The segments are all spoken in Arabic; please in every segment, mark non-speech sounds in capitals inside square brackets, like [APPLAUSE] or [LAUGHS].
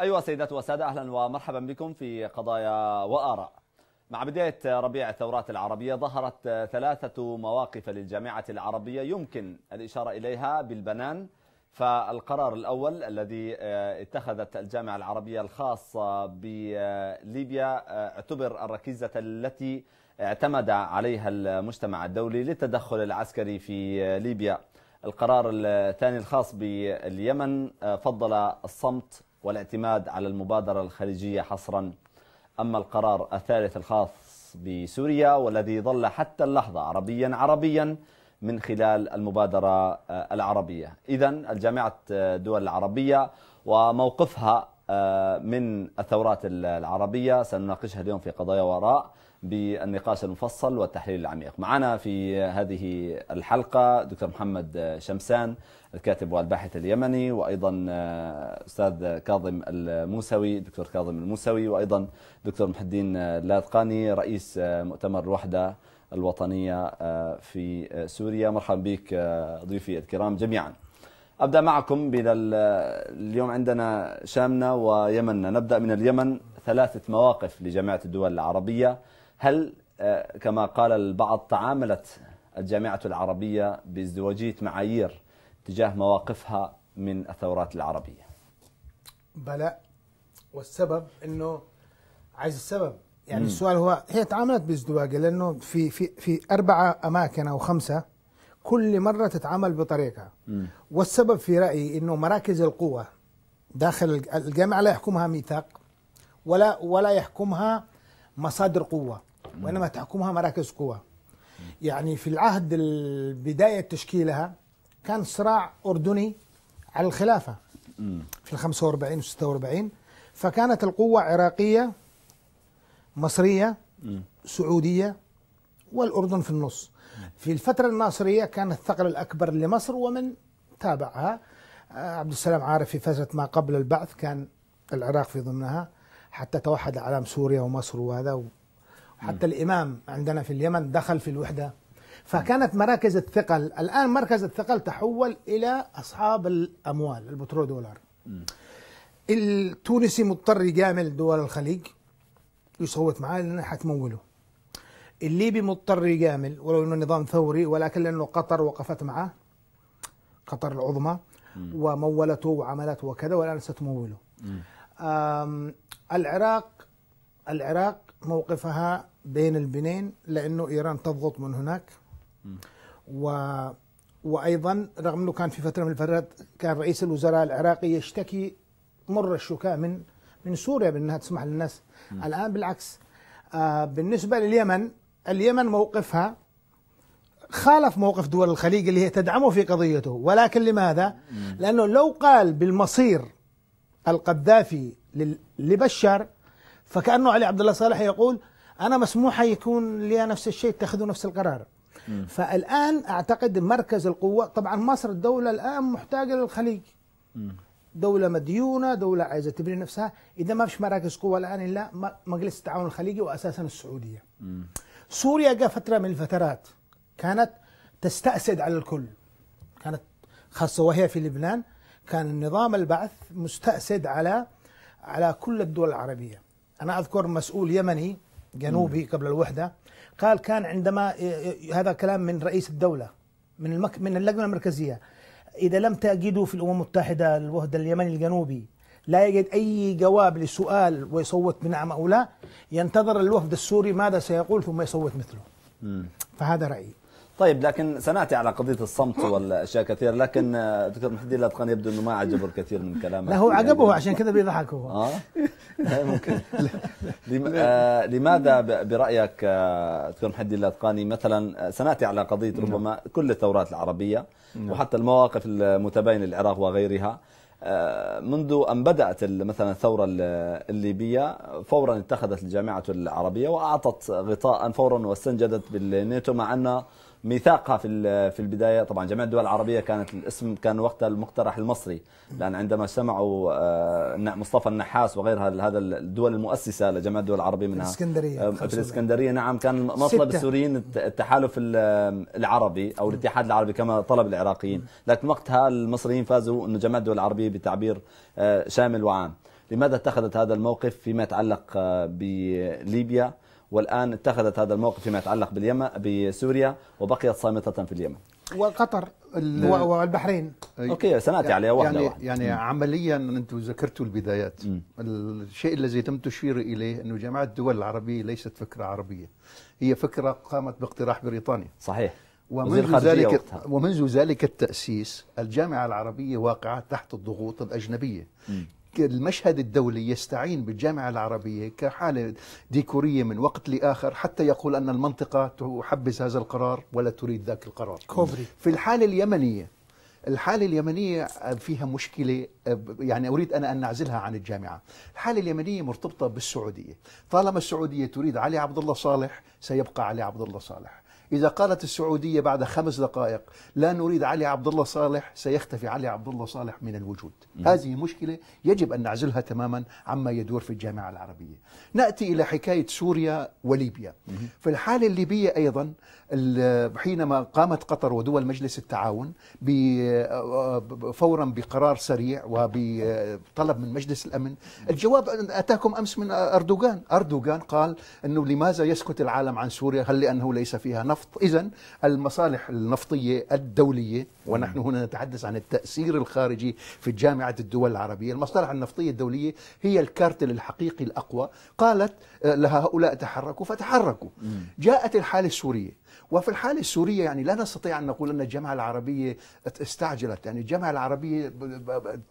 أيها السيدات والسادة أهلا ومرحبا بكم في قضايا وآراء مع بداية ربيع الثورات العربية ظهرت ثلاثة مواقف للجامعة العربية يمكن الإشارة إليها بالبنان فالقرار الأول الذي آه، اتخذت الجامعة العربية الخاصة بليبيا آه، اعتبر الركيزة التي اعتمد عليها المجتمع الدولي للتدخل العسكري في آه، ليبيا القرار الثاني الخاص باليمن فضل الصمت والاعتماد على المبادرة الخليجية حصرا أما القرار الثالث الخاص بسوريا والذي ظل حتى اللحظة عربيا عربيا من خلال المبادرة آه، العربية إذا الجامعة الدول آه، العربية وموقفها آه، من الثورات العربية سنناقشها اليوم في قضايا وراء بالنقاش المفصل والتحليل العميق معنا في هذه الحلقة دكتور محمد شمسان الكاتب والباحث اليمني وأيضا آه، أستاذ كاظم الموسوي دكتور كاظم الموسوي وأيضا دكتور محي الدين اللاذقاني رئيس آه، مؤتمر الوحدة الوطنية آه، في سوريا مرحبا بك ضيوفي الكرام جميعا أبدأ معكم بلا اليوم عندنا شامنا ويمننا نبدأ من اليمن ثلاثة مواقف لجامعة الدول العربية هل آه، كما قال البعض تعاملت الجامعة العربية بازدواجية معايير تجاه مواقفها من الثورات العربية بلى والسبب انه عايز السبب يعني مم. السؤال هو هي تعاملت بازدواجية لانه في في في اربعة اماكن او خمسة كل مرة تتعامل بطريقة مم. والسبب في رأيي انه مراكز القوة داخل الجامعة لا يحكمها ميثاق ولا ولا يحكمها مصادر قوة وإنما تحكمها مراكز قوة يعني في العهد بداية تشكيلها كان صراع أردني على الخلافة في ال 45 و 46 فكانت القوة عراقية مصرية سعودية والأردن في النص في الفترة الناصرية كان الثقل الأكبر لمصر ومن تابعها آه، عبد السلام عارف في فترة ما قبل البعث كان العراق في ضمنها حتى توحد اعلام سوريا ومصر وهذا وحتى الإمام عندنا في اليمن دخل في الوحدة فكانت مراكز الثقل الآن مركز الثقل تحول إلى أصحاب الأموال البترول دولار التونسي مضطر يجامل دول الخليج يصوت معاه لأنه حتموله الليبي مضطر يجامل ولو انه نظام ثوري ولكن لانه قطر وقفت معه قطر العظمى ومولته وعملته وكذا والان ستموله العراق العراق موقفها بين البنين لانه ايران تضغط من هناك و وايضا رغم انه كان في فتره من الفترات كان رئيس الوزراء العراقي يشتكي مر الشكاء من من سوريا بانها تسمح للناس م. الان بالعكس آه بالنسبه لليمن اليمن موقفها خالف موقف دول الخليج اللي هي تدعمه في قضيته ولكن لماذا؟ م. لانه لو قال بالمصير القذافي لبشار فكأنه علي عبد الله صالح يقول أنا مسموح يكون لي نفس الشيء اتخذوا نفس القرار فالآن أعتقد مركز القوة طبعا مصر الدولة الآن محتاجة للخليج دولة مديونة دولة عايزة تبني نفسها إذا ما فيش مراكز قوة الآن إلا مجلس التعاون الخليجي وأساسا السعودية م. سوريا جاء فترة من الفترات كانت تستأسد على الكل كانت خاصة وهي في لبنان كان نظام البعث مستأسد على على كل الدول العربية أنا أذكر مسؤول يمني جنوبي قبل الوحدة قال كان عندما هذا كلام من رئيس الدولة من المك من اللجنة المركزية إذا لم تجدوا في الأمم المتحدة الوفد اليمني الجنوبي لا يجد أي جواب لسؤال ويصوت بنعم أو لا ينتظر الوفد السوري ماذا سيقول ثم يصوت مثله فهذا رأيي طيب لكن سناتي على قضيه الصمت والاشياء كثير لكن آه، دكتور محدي الاتقان يبدو انه ما عجبه الكثير من كلامه لا هو يعني عجبه عشان كذا بيضحك هو اه ممكن آه، لماذا برايك آه، دكتور محدي الاتقاني مثلا سناتي على قضيه نعم. ربما كل الثورات العربيه نعم. وحتى المواقف المتباينه للعراق وغيرها منذ أن بدأت مثلا الثورة الليبية فورا اتخذت الجامعة العربية وأعطت غطاء فورا واستنجدت بالناتو مع أن ميثاقها في في البدايه طبعا جميع الدول العربيه كانت الاسم كان وقتها المقترح المصري لان عندما سمعوا آه، مصطفى النحاس وغيرها هذا الدول المؤسسه لجميع الدول العربيه منها الاسكندريه آه، في الاسكندريه نعم كان مطلب السوريين التحالف العربي او الاتحاد العربي كما طلب العراقيين لكن وقتها المصريين فازوا انه جميع الدول العربيه بتعبير آه، شامل وعام لماذا اتخذت هذا الموقف فيما يتعلق بليبيا والآن اتخذت هذا الموقف فيما يتعلق باليمن بسوريا وبقيت صامتة في اليمن وقطر والبحرين اوكي سناتي عليها واحده يعني واحدة. يعني عمليا انتم ذكرتوا البدايات م. الشيء الذي تم تشير اليه انه جماعه الدول العربيه ليست فكره عربيه هي فكره قامت باقتراح بريطانيا صحيح ومنذ ذلك وقتها. ومنذ ذلك التاسيس الجامعه العربيه واقعه تحت الضغوط الاجنبيه م. المشهد الدولي يستعين بالجامعة العربية كحالة ديكورية من وقت لآخر حتى يقول أن المنطقة تحبس هذا القرار ولا تريد ذاك القرار كوبري. في الحالة اليمنية الحالة اليمنية فيها مشكلة يعني أريد أنا أن نعزلها عن الجامعة الحالة اليمنية مرتبطة بالسعودية طالما السعودية تريد علي عبد الله صالح سيبقى علي عبد الله صالح إذا قالت السعودية بعد خمس دقائق لا نريد علي عبد الله صالح سيختفي علي عبد الله صالح من الوجود هذه مشكلة يجب أن نعزلها تماما عما يدور في الجامعة العربية نأتي إلى حكاية سوريا وليبيا في الحالة الليبية أيضا حينما قامت قطر ودول مجلس التعاون فورا بقرار سريع وبطلب من مجلس الامن الجواب اتاكم امس من اردوغان اردوغان قال انه لماذا يسكت العالم عن سوريا هل لانه ليس فيها نفط اذا المصالح النفطيه الدوليه ونحن هنا نتحدث عن التاثير الخارجي في جامعه الدول العربيه المصالح النفطيه الدوليه هي الكارتل الحقيقي الاقوى قالت لها هؤلاء تحركوا فتحركوا جاءت الحاله السوريه وفي الحالة السورية يعني لا نستطيع أن نقول أن الجامعة العربية استعجلت يعني الجامعة العربية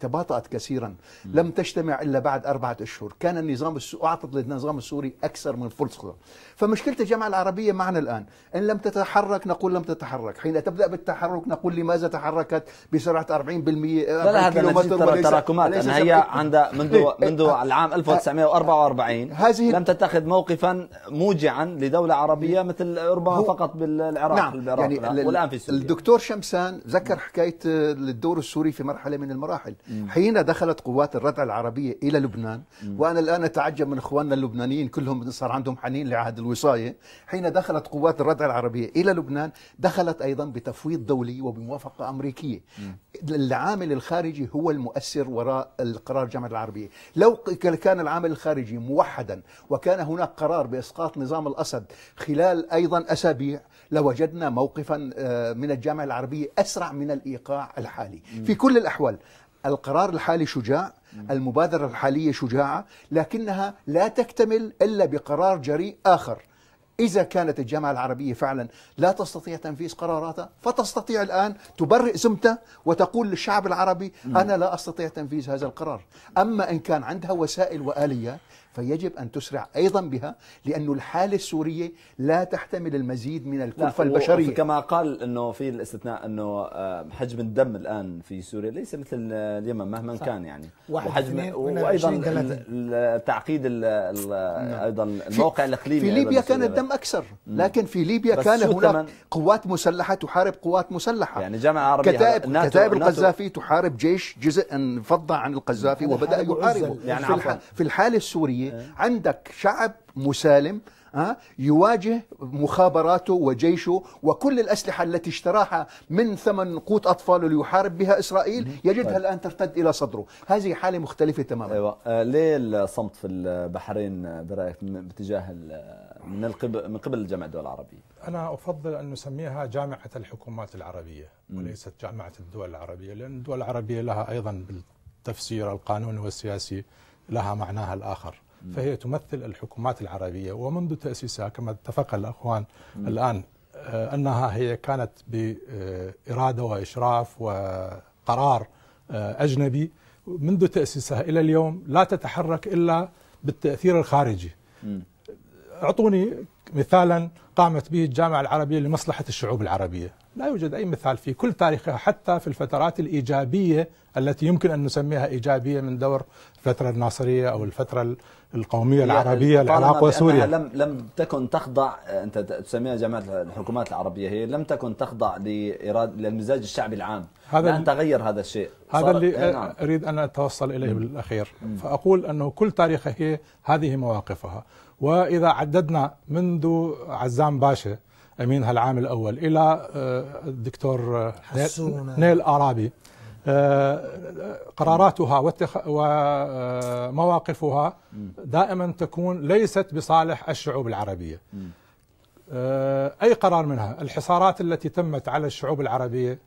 تباطأت كثيرا لم تجتمع إلا بعد أربعة أشهر كان النظام أعطت للنظام السوري أكثر من فرصة فمشكلة الجامعة العربية معنا الآن إن لم تتحرك نقول لم تتحرك حين تبدأ بالتحرك نقول لماذا تحركت بسرعة 40% لا هذا تراكمات أنا هي عند منذ إيه، منذ إيه، العام 1944 إيه. هذه لم تتخذ موقفا موجعا لدولة عربية مثل ربما فقط بالعراق نعم العراق يعني العراق والان في سوريا الدكتور شمسان ذكر حكايه الدور آه، السوري في مرحله من المراحل مم. حين دخلت قوات الردع العربيه الى لبنان مم. وانا الان اتعجب من اخواننا اللبنانيين كلهم صار عندهم حنين لعهد الوصايه حين دخلت قوات الردع العربيه الى لبنان دخلت ايضا بتفويض دولي وبموافقه امريكيه مم. العامل الخارجي هو المؤثر وراء القرار جامعه العربيه لو كان العامل الخارجي موحدا وكان هناك قرار باسقاط نظام الاسد خلال ايضا اسابيع لوجدنا موقفا آه، من الجامعة العربية أسرع من الإيقاع الحالي في كل الأحوال القرار الحالي شجاع المبادرة الحالية شجاعة لكنها لا تكتمل إلا بقرار جريء آخر إذا كانت الجامعة العربية فعلا لا تستطيع تنفيذ قراراتها فتستطيع الآن تبرئ سمته وتقول للشعب العربي أنا لا أستطيع تنفيذ هذا القرار أما إن كان عندها وسائل وآليات فيجب أن تسرع أيضا بها لأن الحالة السورية لا تحتمل المزيد من الكلفة البشرية كما قال أنه في الاستثناء أنه آه، حجم الدم الآن في سوريا ليس مثل اليمن مهما صح. كان يعني وحجم وأيضا التعقيد نعم. أيضا الموقع الإقليمي في ليبيا كان الدم أكثر لكن في ليبيا كان هناك قوات مسلحة تحارب قوات مسلحة يعني جامعة عربية كتائب, ناتو كتائب ناتو القذافي تحارب جيش جزء انفض عن القذافي وبدأ يحاربه يعني في الحالة السورية أه. عندك شعب مسالم أه؟ يواجه مخابراته وجيشه وكل الأسلحة التي اشتراها من ثمن قوت أطفاله ليحارب بها إسرائيل يجدها طيب. الآن ترتد إلى صدره هذه حالة مختلفة تماما أيوة. آه، ليه الصمت في البحرين برأيك باتجاه من, القبل من قبل الجامعة الدول العربية أنا أفضل أن نسميها جامعة الحكومات العربية وليست جامعة الدول العربية لأن الدول العربية لها أيضا بالتفسير القانوني والسياسي لها معناها الآخر فهي تمثل الحكومات العربية ومنذ تأسيسها كما اتفق الأخوان الآن آه، أنها هي كانت بإرادة وإشراف وقرار آه، أجنبي منذ تأسيسها إلى اليوم لا تتحرك إلا بالتأثير الخارجي أعطوني مثالا قامت به الجامعة العربية لمصلحة الشعوب العربية لا يوجد أي مثال في كل تاريخها حتى في الفترات الإيجابية التي يمكن أن نسميها إيجابية من دور الفترة الناصرية أو الفترة القومية العربية العراق وسوريا لم لم تكن تخضع أنت تسميها جماعة الحكومات العربية هي لم تكن تخضع لإراد للمزاج الشعبي العام هذا أن تغير هذا الشيء هذا اللي إيه، نعم. أريد أن أتوصل إليه مم. بالأخير مم. فأقول أنه كل تاريخها هي هذه مواقفها وإذا عددنا منذ عزام باشا امينها العام الاول الى آه، الدكتور آه، نيل ارابي آه، قراراتها ومواقفها دائما تكون ليست بصالح الشعوب العربيه اي قرار منها الحصارات التي تمت على الشعوب العربيه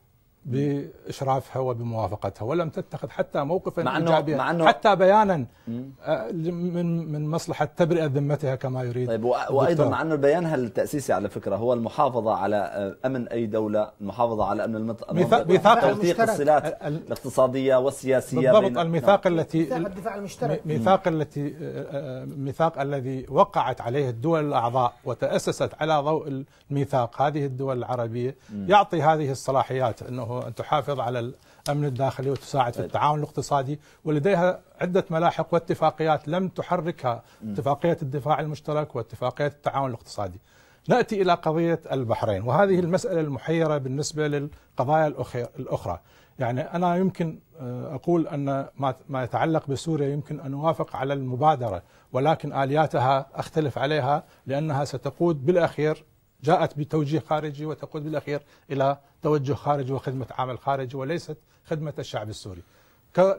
باشرافها وبموافقتها ولم تتخذ حتى موقفا مع ايجابيا مع أنه حتى بيانا آه، من من مصلحه تبرئه ذمتها كما يريد طيب وايضا مع انه بيانها التاسيسي على فكره هو المحافظه على آه، امن اي دوله، المحافظه على امن المنطقه ميثاق توثيق الصلات الاقتصاديه والسياسيه بالضبط الميثاق نعم. التي ميثاق الدفاع المشترك ميثاق التي آه، ميثاق الذي وقعت عليه الدول الاعضاء وتاسست على ضوء الميثاق هذه الدول العربيه يعطي هذه الصلاحيات انه انه أن تحافظ على الأمن الداخلي وتساعد في التعاون الاقتصادي ولديها عدة ملاحق واتفاقيات لم تحركها اتفاقية الدفاع المشترك واتفاقية التعاون الاقتصادي نأتي إلى قضية البحرين وهذه المسألة المحيرة بالنسبة للقضايا الأخرى يعني أنا يمكن آه، أقول أن ما يتعلق بسوريا يمكن أن أوافق على المبادرة ولكن آلياتها أختلف عليها لأنها ستقود بالأخير جاءت بتوجيه خارجي وتقود بالأخير إلى توجه خارجي وخدمة عمل خارجي وليست خدمة الشعب السوري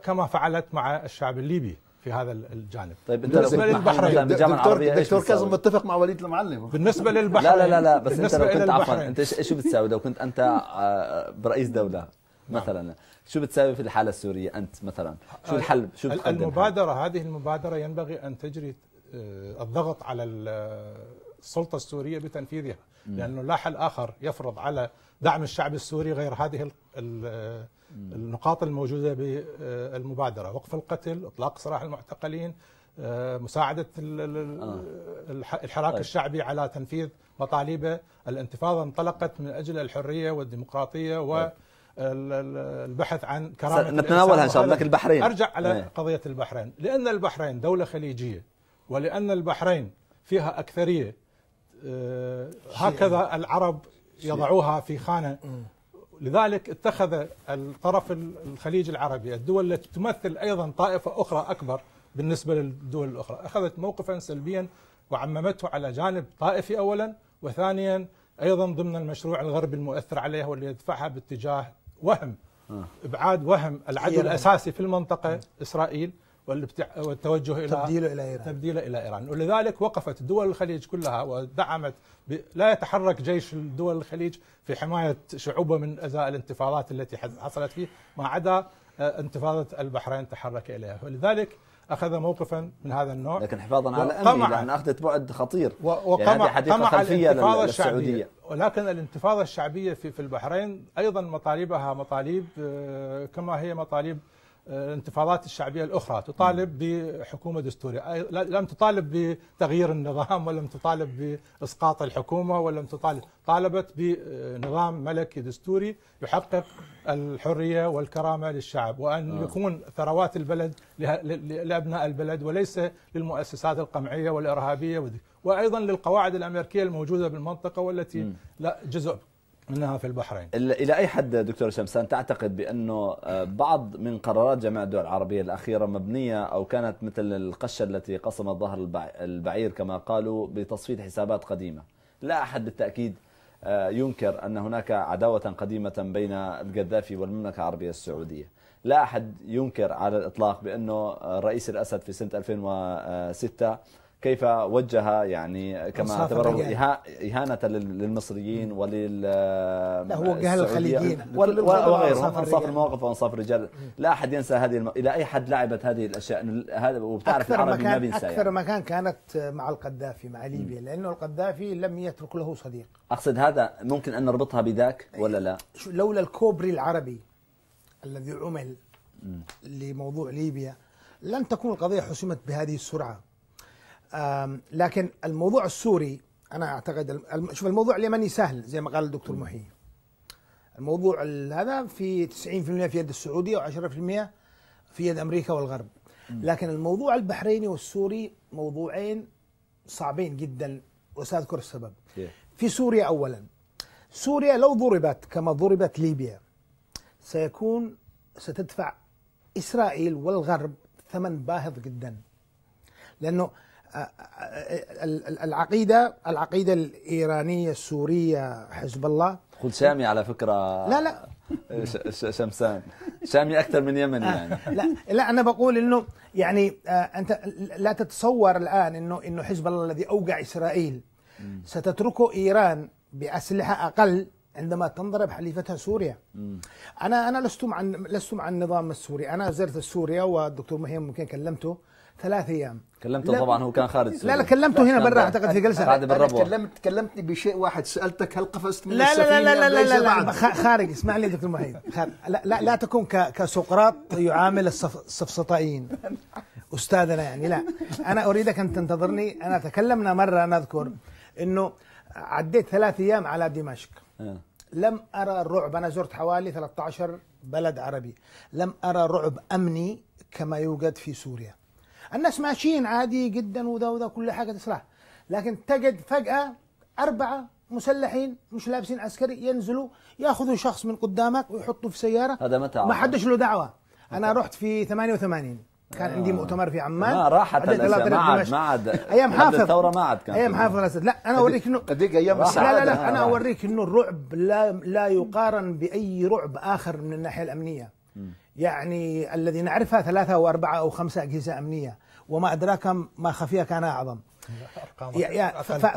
كما فعلت مع الشعب الليبي في هذا الجانب طيب انت بالنسبه للبحرين دكتور, دكتور كاظم متفق مع وليد المعلم بالنسبه للبحرين لا لا لا بس انت لو كنت عفوا انت شو بتساوي لو كنت انت آه، برئيس دوله نعم. مثلا شو بتساوي في الحاله السوريه انت مثلا شو الحل شو بتقدم المبادره هذه المبادره ينبغي ان تجري آه، الضغط على السلطه السوريه بتنفيذها لأنه لا حل آخر يفرض على دعم الشعب السوري غير هذه النقاط الموجودة بالمبادرة وقف القتل إطلاق سراح المعتقلين آه، مساعدة آه. الحراك طيب. الشعبي على تنفيذ مطالبه الانتفاضة انطلقت من أجل الحرية والديمقراطية و طيب. البحث عن كرامة نتناول إن شاء الله لكن البحرين أرجع على ايه. قضية البحرين لأن البحرين دولة خليجية ولأن البحرين فيها أكثرية آه، هكذا يعني. العرب يضعوها في خانه لذلك اتخذ الطرف الخليج العربي الدول التي تمثل ايضا طائفه اخرى اكبر بالنسبه للدول الاخرى اخذت موقفا سلبيا وعممته على جانب طائفي اولا وثانيا ايضا ضمن المشروع الغربي المؤثر عليها واللي يدفعها باتجاه وهم آه. ابعاد وهم العدو الاساسي في المنطقه اسرائيل والتوجه إلى تبديله إلى إيران تبديله إلى إيران ولذلك وقفت دول الخليج كلها ودعمت لا يتحرك جيش دول الخليج في حماية شعوبه من أزاء الانتفاضات التي حصلت فيه ما عدا آه، انتفاضة البحرين تحرك إليها ولذلك اخذ موقفا من هذا النوع لكن حفاظا على الامن لان اخذت بعد خطير وقمع يعني قمع خلفيه الانتفاضه الشعبيه ولكن الانتفاضه الشعبيه في في البحرين ايضا مطالبها مطالب آه، كما هي مطالب الانتفاضات آه، الشعبيه الاخرى تطالب بحكومه دستوريه لم تطالب بتغيير النظام ولم تطالب باسقاط الحكومه ولم تطالب طالبت بنظام ملكي دستوري يحقق الحريه والكرامه للشعب وان آه. يكون ثروات البلد لابناء البلد وليس للمؤسسات القمعيه والارهابيه وايضا للقواعد الامريكيه الموجوده بالمنطقه والتي لا جزء منها في البحرين إلى أي حد دكتور شمسان تعتقد بأنه آه، بعض من قرارات جامعة الدول العربية الأخيرة مبنية أو كانت مثل القشة التي قسمت ظهر البعير كما قالوا بتصفية حسابات قديمة لا أحد بالتأكيد آه، ينكر أن هناك عداوة قديمة بين القذافي والمملكة العربية السعودية لا أحد ينكر على الإطلاق بأنه الرئيس آه، الأسد في سنة 2006 كيف وجه يعني كما اعتبره إهانة للمصريين ولل لا هو وجه للخليجيين وغيرهم انصاف المواقف وانصاف الرجال لا أحد ينسى هذه الم... إلى أي حد لعبت هذه الأشياء هذا وبتعرف العربي مكان ما بينسى أكثر يعني. مكان كانت مع القذافي مع ليبيا لأنه القذافي لم يترك له صديق أقصد هذا ممكن أن نربطها بذاك ولا لا؟ لولا الكوبري العربي الذي عمل لموضوع ليبيا لن تكون القضية حسمت بهذه السرعة لكن الموضوع السوري انا اعتقد شوف الموضوع اليمني سهل زي ما قال الدكتور محي الموضوع هذا في 90% في يد السعوديه و10% في يد امريكا والغرب لكن الموضوع البحريني والسوري موضوعين صعبين جدا وساذكر السبب إيه. في سوريا اولا سوريا لو ضربت كما ضربت ليبيا سيكون ستدفع اسرائيل والغرب ثمن باهظ جدا لانه العقيده العقيده الايرانيه السوريه حزب الله قل سامي على فكره لا لا شمسان سامي اكثر من يمني يعني [LAUGHS] لا لا انا بقول انه يعني آه، انت لا تتصور الان انه انه حزب الله الذي اوقع اسرائيل ستتركه ايران باسلحه اقل عندما تنضرب حليفتها سوريا انا انا لست مع لست مع النظام السوري انا زرت سوريا والدكتور مهيم ممكن كلمته ثلاث ايام كلمته طبعا هو كان خارج سوريا لا لا كلمته هنا برا اعتقد في جلسه بعد بالربوه كلمت كلمتني بشيء واحد سالتك هل قفزت من لا لا لا لا لا, لا, لا, لا خارج اسمع لي دكتور محيط لا, لا لا تكون كسقراط يعامل السفسطائيين استاذنا يعني لا انا اريدك ان تنتظرني انا تكلمنا مره انا اذكر انه عديت ثلاث ايام على دمشق آه. لم ارى الرعب انا زرت حوالي 13 بلد عربي لم ارى رعب امني كما يوجد في سوريا الناس ماشيين عادي جدا وذا وذا كل حاجه تصلح لكن تجد فجاه اربعه مسلحين مش لابسين عسكري ينزلوا ياخذوا شخص من قدامك ويحطوا في سياره هذا متى ما حدش له دعوه انا رحت في 88 كان آه. عندي مؤتمر في عمان ما راحت ما عاد ما عاد ايام حافظ الثوره ما عاد كان ايام حافظ الاسد لا انا اوريك انه هذيك ايام السعاده لا لا لا انا آه. اوريك انه الرعب لا لا يقارن باي رعب اخر من الناحيه الامنيه يعني الذي نعرفها ثلاثه واربعه او خمسه اجهزه امنيه وما أدراك ما خفي كان أعظم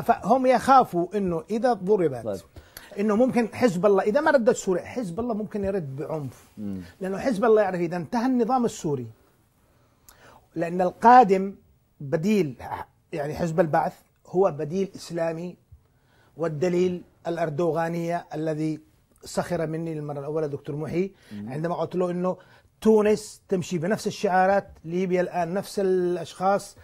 فهم يخافوا أنه إذا ضربت طيب. انه ممكن حزب الله اذا ما ردت سوريا حزب الله ممكن يرد بعنف لانه حزب الله يعرف اذا انتهى النظام السوري لان القادم بديل يعني حزب البعث هو بديل اسلامي والدليل الاردوغانيه الذي سخر مني المره الاولى دكتور محي عندما قلت له انه تونس تمشي بنفس الشعارات ليبيا الان نفس الاشخاص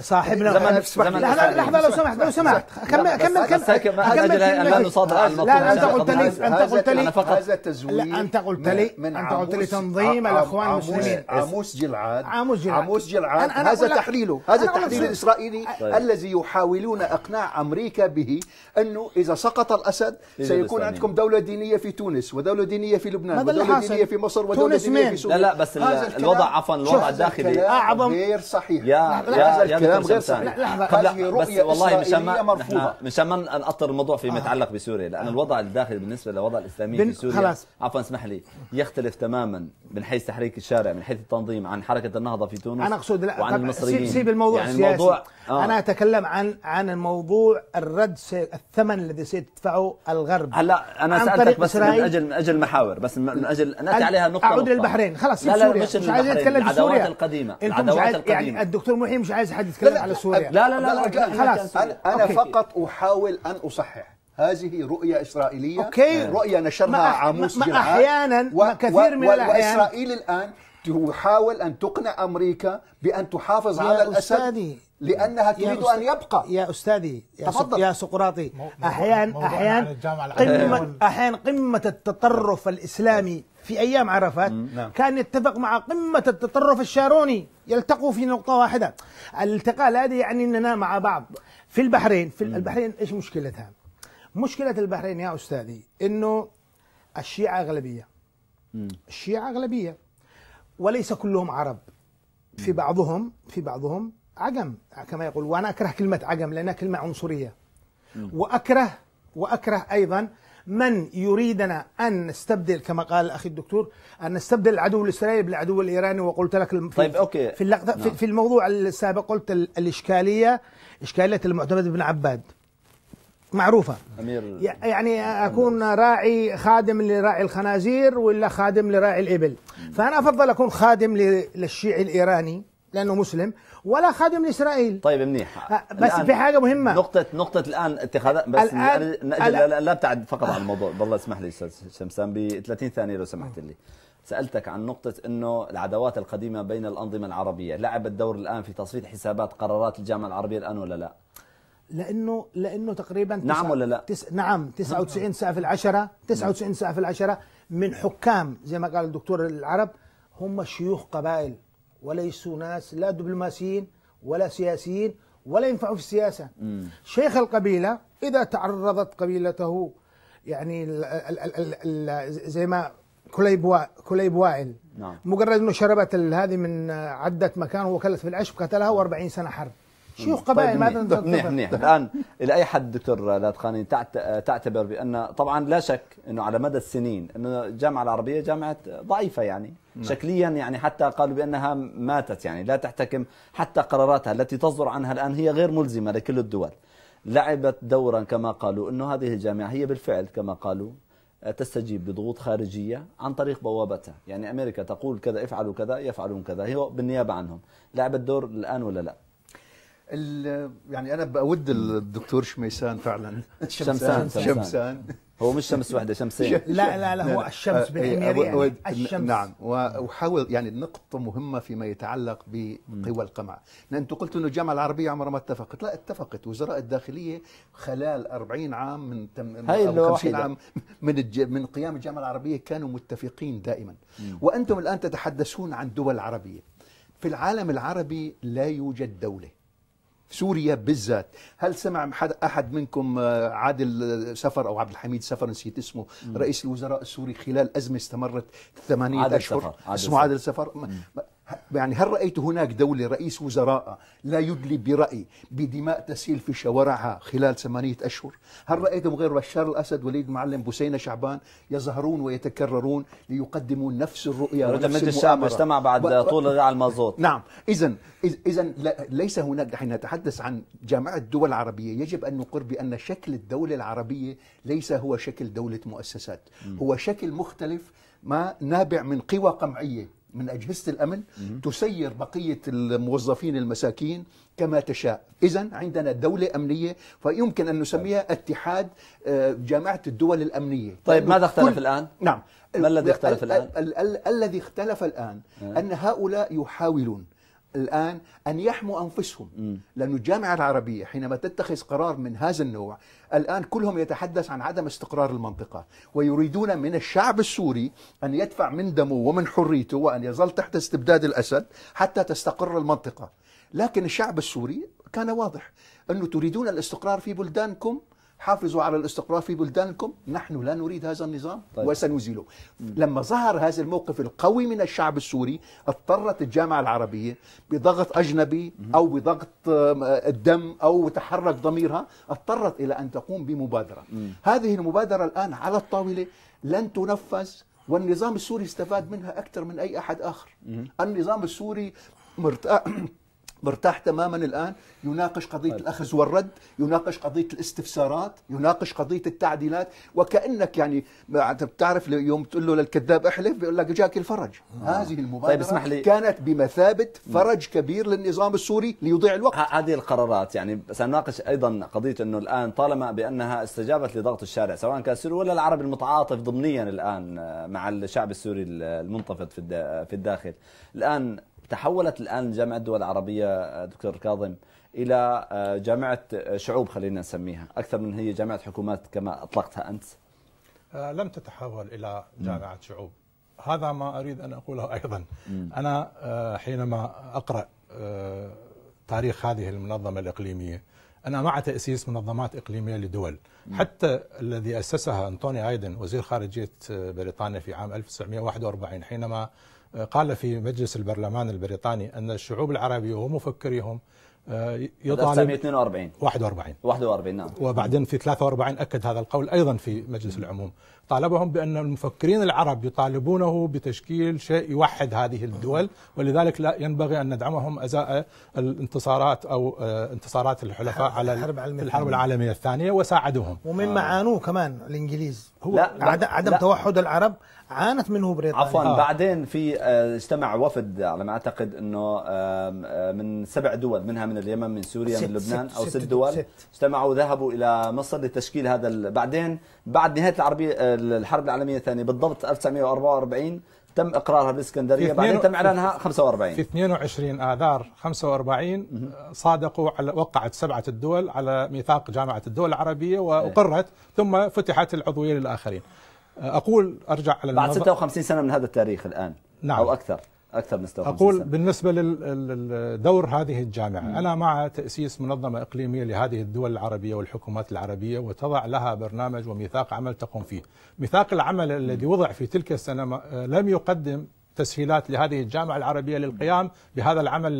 صاحبنا زمن زمن لحظه لحظه لو سمحت لو سمحت كمل كمل كمل لا لا انت قلت لي انت قلت لي هذا تزويد انت قلت لي انت قلت لي تنظيم آه، الاخوان آه، المسلمين عاموس جلعاد عاموس جلعاد عاموس جلعاد هذا تحليله هذا التحليل الاسرائيلي طيب. الذي يحاولون اقناع امريكا به انه اذا سقط الاسد سيكون عندكم دوله دينيه في تونس ودوله دينيه في لبنان ودوله دينيه في مصر ودوله دينيه في لا لا بس الوضع عفوا الوضع الداخلي اعظم غير صحيح يا يا يا الكلام غير صحيح لحظه بس والله مشان ما مشان ما نقطر الموضوع فيما آه. يتعلق بسوريا لان آه. الوضع الداخلي بالنسبه للوضع الاسلامي في سوريا عفوا اسمح لي يختلف تماما من حيث تحريك الشارع من حيث التنظيم عن حركه النهضه في تونس انا اقصد لا وعن المصريين سيب الموضوع يعني السياسي الموضوع آه. انا اتكلم عن عن الموضوع الرد الثمن الذي سيدفعه الغرب هلا انا سالتك بس من اجل من اجل محاور بس من اجل ناتي عليها نقطه اعود للبحرين يعني خلاص سيب لا لا سوريا مش, مش عايز يتكلم في سوريا القديمه العداوات القديمه يعني الدكتور محي مش عايز حد يتكلم على سوريا لا لا لا, لا, خلاص انا, فقط احاول ان اصحح هذه رؤية إسرائيلية أوكي. رؤية نشرها عاموس جرعان أحيانا و... كثير من و... الأحيان وإسرائيل الآن تحاول أن تقنع أمريكا بأن تحافظ على الأسد لأنها تريد أن يبقى يا أستاذي يا, تفضل. يا سقراطي أحيانا أحيانا قمة, أحيانا قمة التطرف الإسلامي في أيام عرفات نعم. كان يتفق مع قمة التطرف الشاروني يلتقوا في نقطة واحدة الالتقاء هذا يعني أننا مع بعض في البحرين في البحرين إيش مشكلتها مشكلة البحرين يا أستاذي أنه الشيعة أغلبية الشيعة أغلبية وليس كلهم عرب في بعضهم في بعضهم عجم كما يقول وأنا أكره كلمة عجم لأنها كلمة عنصرية وأكره وأكره أيضا من يريدنا أن نستبدل كما قال الأخ الدكتور أن نستبدل العدو الإسرائيلي بالعدو الإيراني وقلت لك في طيب أوكي في, اللقطة نعم. في الموضوع السابق قلت الإشكالية إشكالية المعتمد بن عباد معروفة أمير يعني أكون أمير. راعي خادم لراعي الخنازير ولا خادم لراعي الإبل فأنا أفضل أكون خادم للشيعي الإيراني لانه مسلم ولا خادم لاسرائيل طيب منيح بس في حاجه مهمه نقطه نقطه الان اتخاذ بس الآن لا, لا ابتعد فقط عن [LAUGHS] الموضوع بالله اسمح لي استاذ شمسان ب 30 ثانيه لو سمحت لي سالتك عن نقطه انه العداوات القديمه بين الانظمه العربيه لعبت دور الان في تصفيه حسابات قرارات الجامعه العربيه الان ولا لا لانه لانه تقريبا نعم ولا لا؟ تس نعم 99 ساعه في العشره 99 ساعه في العشره من حكام زي ما قال الدكتور العرب هم شيوخ قبائل وليسوا ناس لا دبلوماسيين ولا سياسيين ولا ينفعوا في السياسه شيخ القبيله اذا تعرضت قبيلته يعني الـ الـ الـ الـ زي ما كليب كليب وائل نعم. مجرد انه شربت هذه من عدت مكان وكلت في العشب قتلها و40 سنه حرب شيوخ قبائل طيب ما منيح نعم، نعم، نعم. طيب. منيح الان الى اي حد دكتور لاتخاني تعتبر بان طبعا لا شك انه على مدى السنين انه الجامعه العربيه جامعه ضعيفه يعني شكليا يعني حتى قالوا بانها ماتت يعني لا تحتكم حتى قراراتها التي تصدر عنها الان هي غير ملزمه لكل الدول لعبت دورا كما قالوا انه هذه الجامعه هي بالفعل كما قالوا آه، تستجيب لضغوط خارجية عن طريق بوابتها يعني أمريكا تقول كذا افعلوا كذا يفعلون كذا هي بالنيابة عنهم لعبت دور الآن ولا لا يعني انا بود الدكتور شميسان فعلا شمسان شمسان, هو مش شمس واحده شمسين لا لا لا هو الشمس بالعميري يعني الشمس نعم واحاول يعني نقطة مهمة فيما يتعلق بقوى القمع أنتم قلتوا انه الجامعة العربية عمرها ما اتفقت لا اتفقت وزراء الداخلية خلال 40 عام من تم هاي أو 50 عام من الج... من قيام الجامعة العربية كانوا متفقين دائما مم. وأنتم الآن تتحدثون عن دول عربية في العالم العربي لا يوجد دولة في سوريا بالذات هل سمع احد منكم آه، عادل سفر او عبد الحميد سفر نسيت اسمه رئيس الوزراء السوري خلال ازمه استمرت ثمانيه اشهر عادل اسمه عادل سفر, عادل سفر. يعني هل رأيت هناك دولة رئيس وزراء لا يدلي برأي بدماء تسيل في شوارعها خلال ثمانية أشهر هل رأيتم غير بشار الأسد وليد معلم بوسينة شعبان يظهرون ويتكررون ليقدموا نفس الرؤية ونفس الشعب اجتمع بعد طول على المازوت نعم إذا إذا ليس هناك حين نتحدث عن جامعة الدول العربية يجب أن نقر بأن شكل الدولة العربية ليس هو شكل دولة مؤسسات هو شكل مختلف ما نابع من قوى قمعية من أجهزة الأمن تسير بقية الموظفين المساكين كما تشاء إذا عندنا دولة أمنية فيمكن أن نسميها اتحاد آه، جامعة الدول الأمنية طيب ماذا اختلف كل... الآن؟ نعم ما الذي اختلف الآن؟ الذي اختلف الآن آه. أن هؤلاء يحاولون الآن أن يحموا أنفسهم لأن الجامعة العربية حينما تتخذ قرار من هذا النوع الآن كلهم يتحدث عن عدم استقرار المنطقة ويريدون من الشعب السوري أن يدفع من دمه ومن حريته وأن يظل تحت استبداد الأسد حتى تستقر المنطقة لكن الشعب السوري كان واضح أنه تريدون الاستقرار في بلدانكم حافظوا على الاستقرار في بلدانكم نحن لا نريد هذا النظام طيب. وسنزيله لما ظهر هذا الموقف القوي من الشعب السوري اضطرت الجامعة العربية بضغط أجنبي أو بضغط الدم أو تحرك ضميرها اضطرت إلى أن تقوم بمبادرة هذه المبادرة الآن على الطاولة لن تنفذ والنظام السوري استفاد منها أكثر من أي أحد آخر النظام السوري مرتاح [CLEARS THROAT] آه، مرتاح تماما الآن يناقش قضية طيب. الأخذ والرد يناقش قضية الاستفسارات يناقش قضية التعديلات وكأنك يعني بتعرف يوم تقول له للكذاب احلف بيقول لك جاك الفرج آه. هذه المبادرة طيب اسمح لي. كانت بمثابة فرج كبير للنظام السوري ليضيع الوقت هذه القرارات يعني سنناقش أيضا قضية أنه الآن طالما بأنها استجابت لضغط الشارع سواء كان السوري ولا العربي المتعاطف ضمنيا الآن آه، مع الشعب السوري المنتفض في الداخل الآن تحولت الآن جامعة الدول العربية آه، دكتور كاظم إلى آه، جامعة آه، شعوب خلينا نسميها أكثر من هي جامعة حكومات كما أطلقتها أنت لم تتحول إلى جامعة شعوب هذا ما أريد أن أقوله أيضا أنا حينما أقرأ تاريخ هذه المنظمة الإقليمية أنا مع تأسيس منظمات إقليمية لدول حتى الذي أسسها أنطوني آيدن وزير خارجية بريطانيا في عام 1941 حينما قال في مجلس البرلمان البريطاني أن الشعوب العربية ومفكريهم آه، يطالب 1942 41 41 نعم وبعدين في 43 أكد هذا القول أيضا في مجلس العموم طالبهم بأن المفكرين العرب يطالبونه بتشكيل شيء يوحد هذه الدول ولذلك لا ينبغي أن ندعمهم أزاء الانتصارات أو آه، انتصارات الحلفاء على الحرب العالمية, الحرب العالمية الثانية وساعدوهم ومما آه. عانوه كمان الإنجليز هو لا عدم لا توحد العرب عانت منه بريطانيا عفوا آه. بعدين في آه، اجتمع وفد على ما اعتقد انه من سبع دول منها من اليمن من سوريا ست من لبنان ست او ست, ست دول ست. اجتمعوا وذهبوا الى مصر لتشكيل هذا بعدين بعد نهايه العربيه الحرب العالميه الثانيه بالضبط 1944 تم اقرارها بالاسكندريه بعدين تم اعلانها 45 في 22 اذار 45 صادقوا على وقعت سبعه الدول على ميثاق جامعه الدول العربيه واقرت ثم فتحت العضويه للاخرين اقول ارجع على بعد 56 سنه من هذا التاريخ الان نعم او اكثر اكثر من 56 اقول سنة. بالنسبه للدور هذه الجامعه مم. انا مع تاسيس منظمه اقليميه لهذه الدول العربيه والحكومات العربيه وتضع لها برنامج وميثاق عمل تقوم فيه ميثاق العمل مم. الذي وضع في تلك السنه آه، لم يقدم تسهيلات لهذه الجامعة العربية للقيام بهذا العمل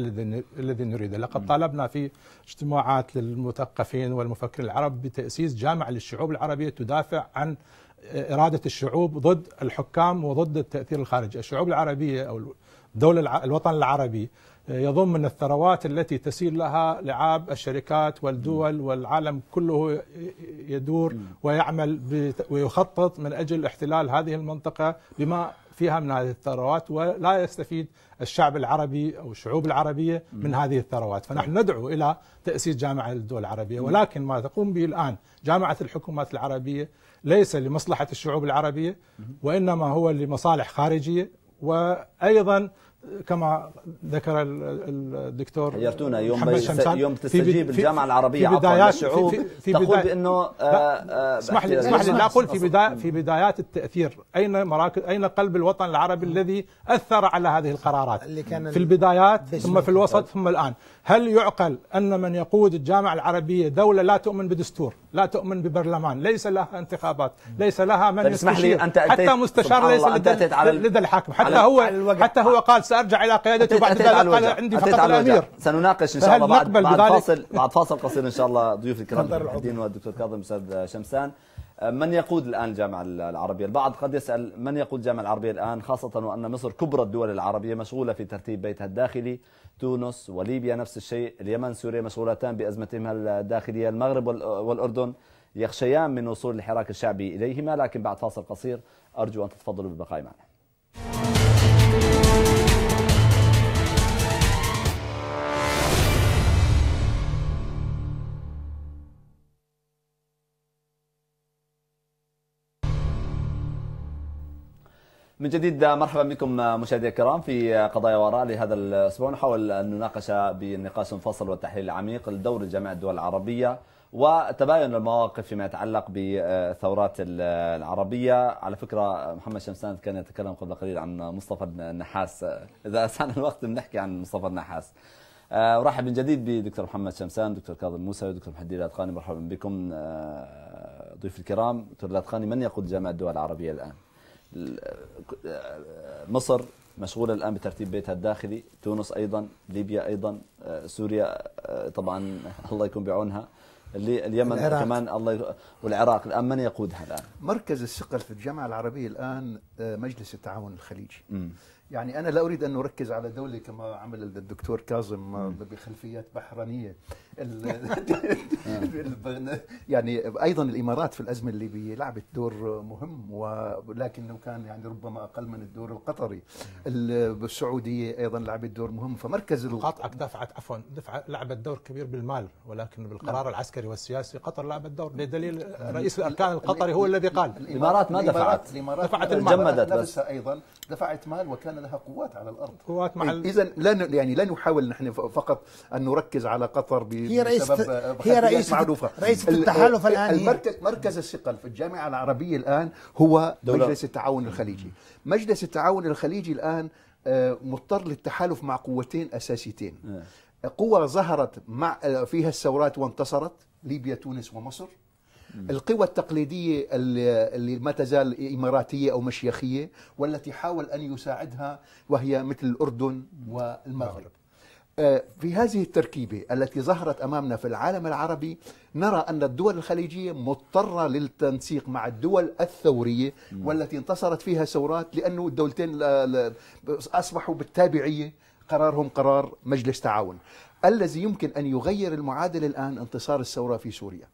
الذي نريده لقد طالبنا في اجتماعات للمثقفين والمفكرين العرب بتأسيس جامعة للشعوب العربية تدافع عن آه، إرادة الشعوب ضد الحكام وضد التأثير الخارجي الشعوب العربية أو الدولة الوطن العربي آه، يضم من الثروات التي تسير لها لعاب الشركات والدول والعالم كله يدور ويعمل ويخطط من أجل احتلال هذه المنطقة بما فيها من هذه الثروات ولا يستفيد الشعب العربي او الشعوب العربيه من هذه الثروات، فنحن نعم. ندعو الى تاسيس جامعه للدول العربيه، ولكن ما تقوم به الان جامعه الحكومات العربيه ليس لمصلحه الشعوب العربيه وانما هو لمصالح خارجيه وايضا كما ذكر الدكتور حيرتونا يوم محمد يوم تستجيب الجامعه العربيه عفوا الشعوب في, في تقول بانه آه، آه، اسمح لي اسمح لي لا اقول في بدايه في بدايات التاثير اين مراكز اين قلب الوطن العربي الذي اثر على هذه القرارات اللي كان في البدايات ثم في الوسط ثم الان هل يعقل أن من يقود الجامعة العربية دولة لا تؤمن بدستور لا تؤمن ببرلمان ليس لها انتخابات ليس لها من طيب يستشير لي أنت حتى مستشار ليس لدى, لدى الحاكم حتى هو حتى هو قال سأرجع إلى قيادته بعد ذلك قال عندي فقط الأمير سنناقش إن شاء الله بعد, بعد فاصل بعد فاصل قصير إن شاء الله ضيوف الكرام الدين والدكتور كاظم أستاذ شمسان من يقود الآن الجامعة العربية البعض قد يسأل من يقود الجامعة العربية الآن خاصة وأن مصر كبرى الدول العربية مشغولة في ترتيب بيتها الداخلي تونس وليبيا نفس الشيء اليمن سوريا مشغولتان بأزمتهما الداخلية المغرب والأردن يخشيان من وصول الحراك الشعبي إليهما لكن بعد فاصل قصير أرجو أن تتفضلوا بالبقاء معنا من جديد مرحبا بكم مشاهدينا الكرام في قضايا وراء لهذا الاسبوع نحاول ان نناقش بنقاش مفصل والتحليل العميق لدور جميع الدول العربيه وتباين المواقف فيما يتعلق بالثورات العربية على فكرة محمد شمسان كان يتكلم قبل قليل عن مصطفى النحاس إذا أسعنا الوقت بنحكي عن مصطفى النحاس ورحب آه، من جديد بدكتور محمد شمسان دكتور كاظم موسى ودكتور محدي الاتقاني مرحبا بكم آه، ضيوف الكرام دكتور الاتقاني من يقود جامعة الدول العربية الآن مصر مشغولة الآن بترتيب بيتها الداخلي تونس أيضا ليبيا أيضا آه، سوريا آه، طبعا [LAUGHS] الله يكون بعونها اللي اليمن العراق. كمان الله ي... والعراق الآن من يقودها الآن مركز الثقل في الجامعة العربية الآن آه، مجلس التعاون الخليجي م. يعني انا لا اريد ان اركز على دوله كما عمل الدكتور كاظم بخلفيات بحرانيه [LAUGHS] [LAUGHS] يعني ايضا الامارات في الازمه الليبيه لعبت دور مهم ولكنه كان يعني ربما اقل من الدور القطري السعوديه ايضا لعبت دور مهم فمركز قطعك دفعت عفوا دفعت لعبت دور كبير بالمال ولكن بالقرار نعم. العسكري والسياسي قطر لعبت دور بدليل رئيس الاركان القطري هو الذي قال الامارات ما دفعت الامارات دفعت المال ايضا دفعت مال وكان كان لها قوات على الارض قوات مع إيه، اذا لا يعني لا نحاول نحن فقط ان نركز على قطر ب... هي رئيسة هي رئيس معروفة رئيسة التحالف الان المركز مركز الثقل في الجامعة العربية الان هو دولة. مجلس التعاون الخليجي مجلس التعاون الخليجي الان آه، مضطر للتحالف مع قوتين اساسيتين آه. قوة ظهرت مع آه، فيها الثورات وانتصرت ليبيا تونس ومصر القوى التقليدية اللي ما تزال إماراتية أو مشيخية والتي حاول أن يساعدها وهي مثل الأردن والمغرب آه، في هذه التركيبة التي ظهرت أمامنا في العالم العربي نرى أن الدول الخليجية مضطرة للتنسيق مع الدول الثورية والتي انتصرت فيها ثورات لأنه الدولتين أصبحوا بالتابعية قرارهم قرار مجلس تعاون الذي يمكن أن يغير المعادله الآن انتصار الثورة في سوريا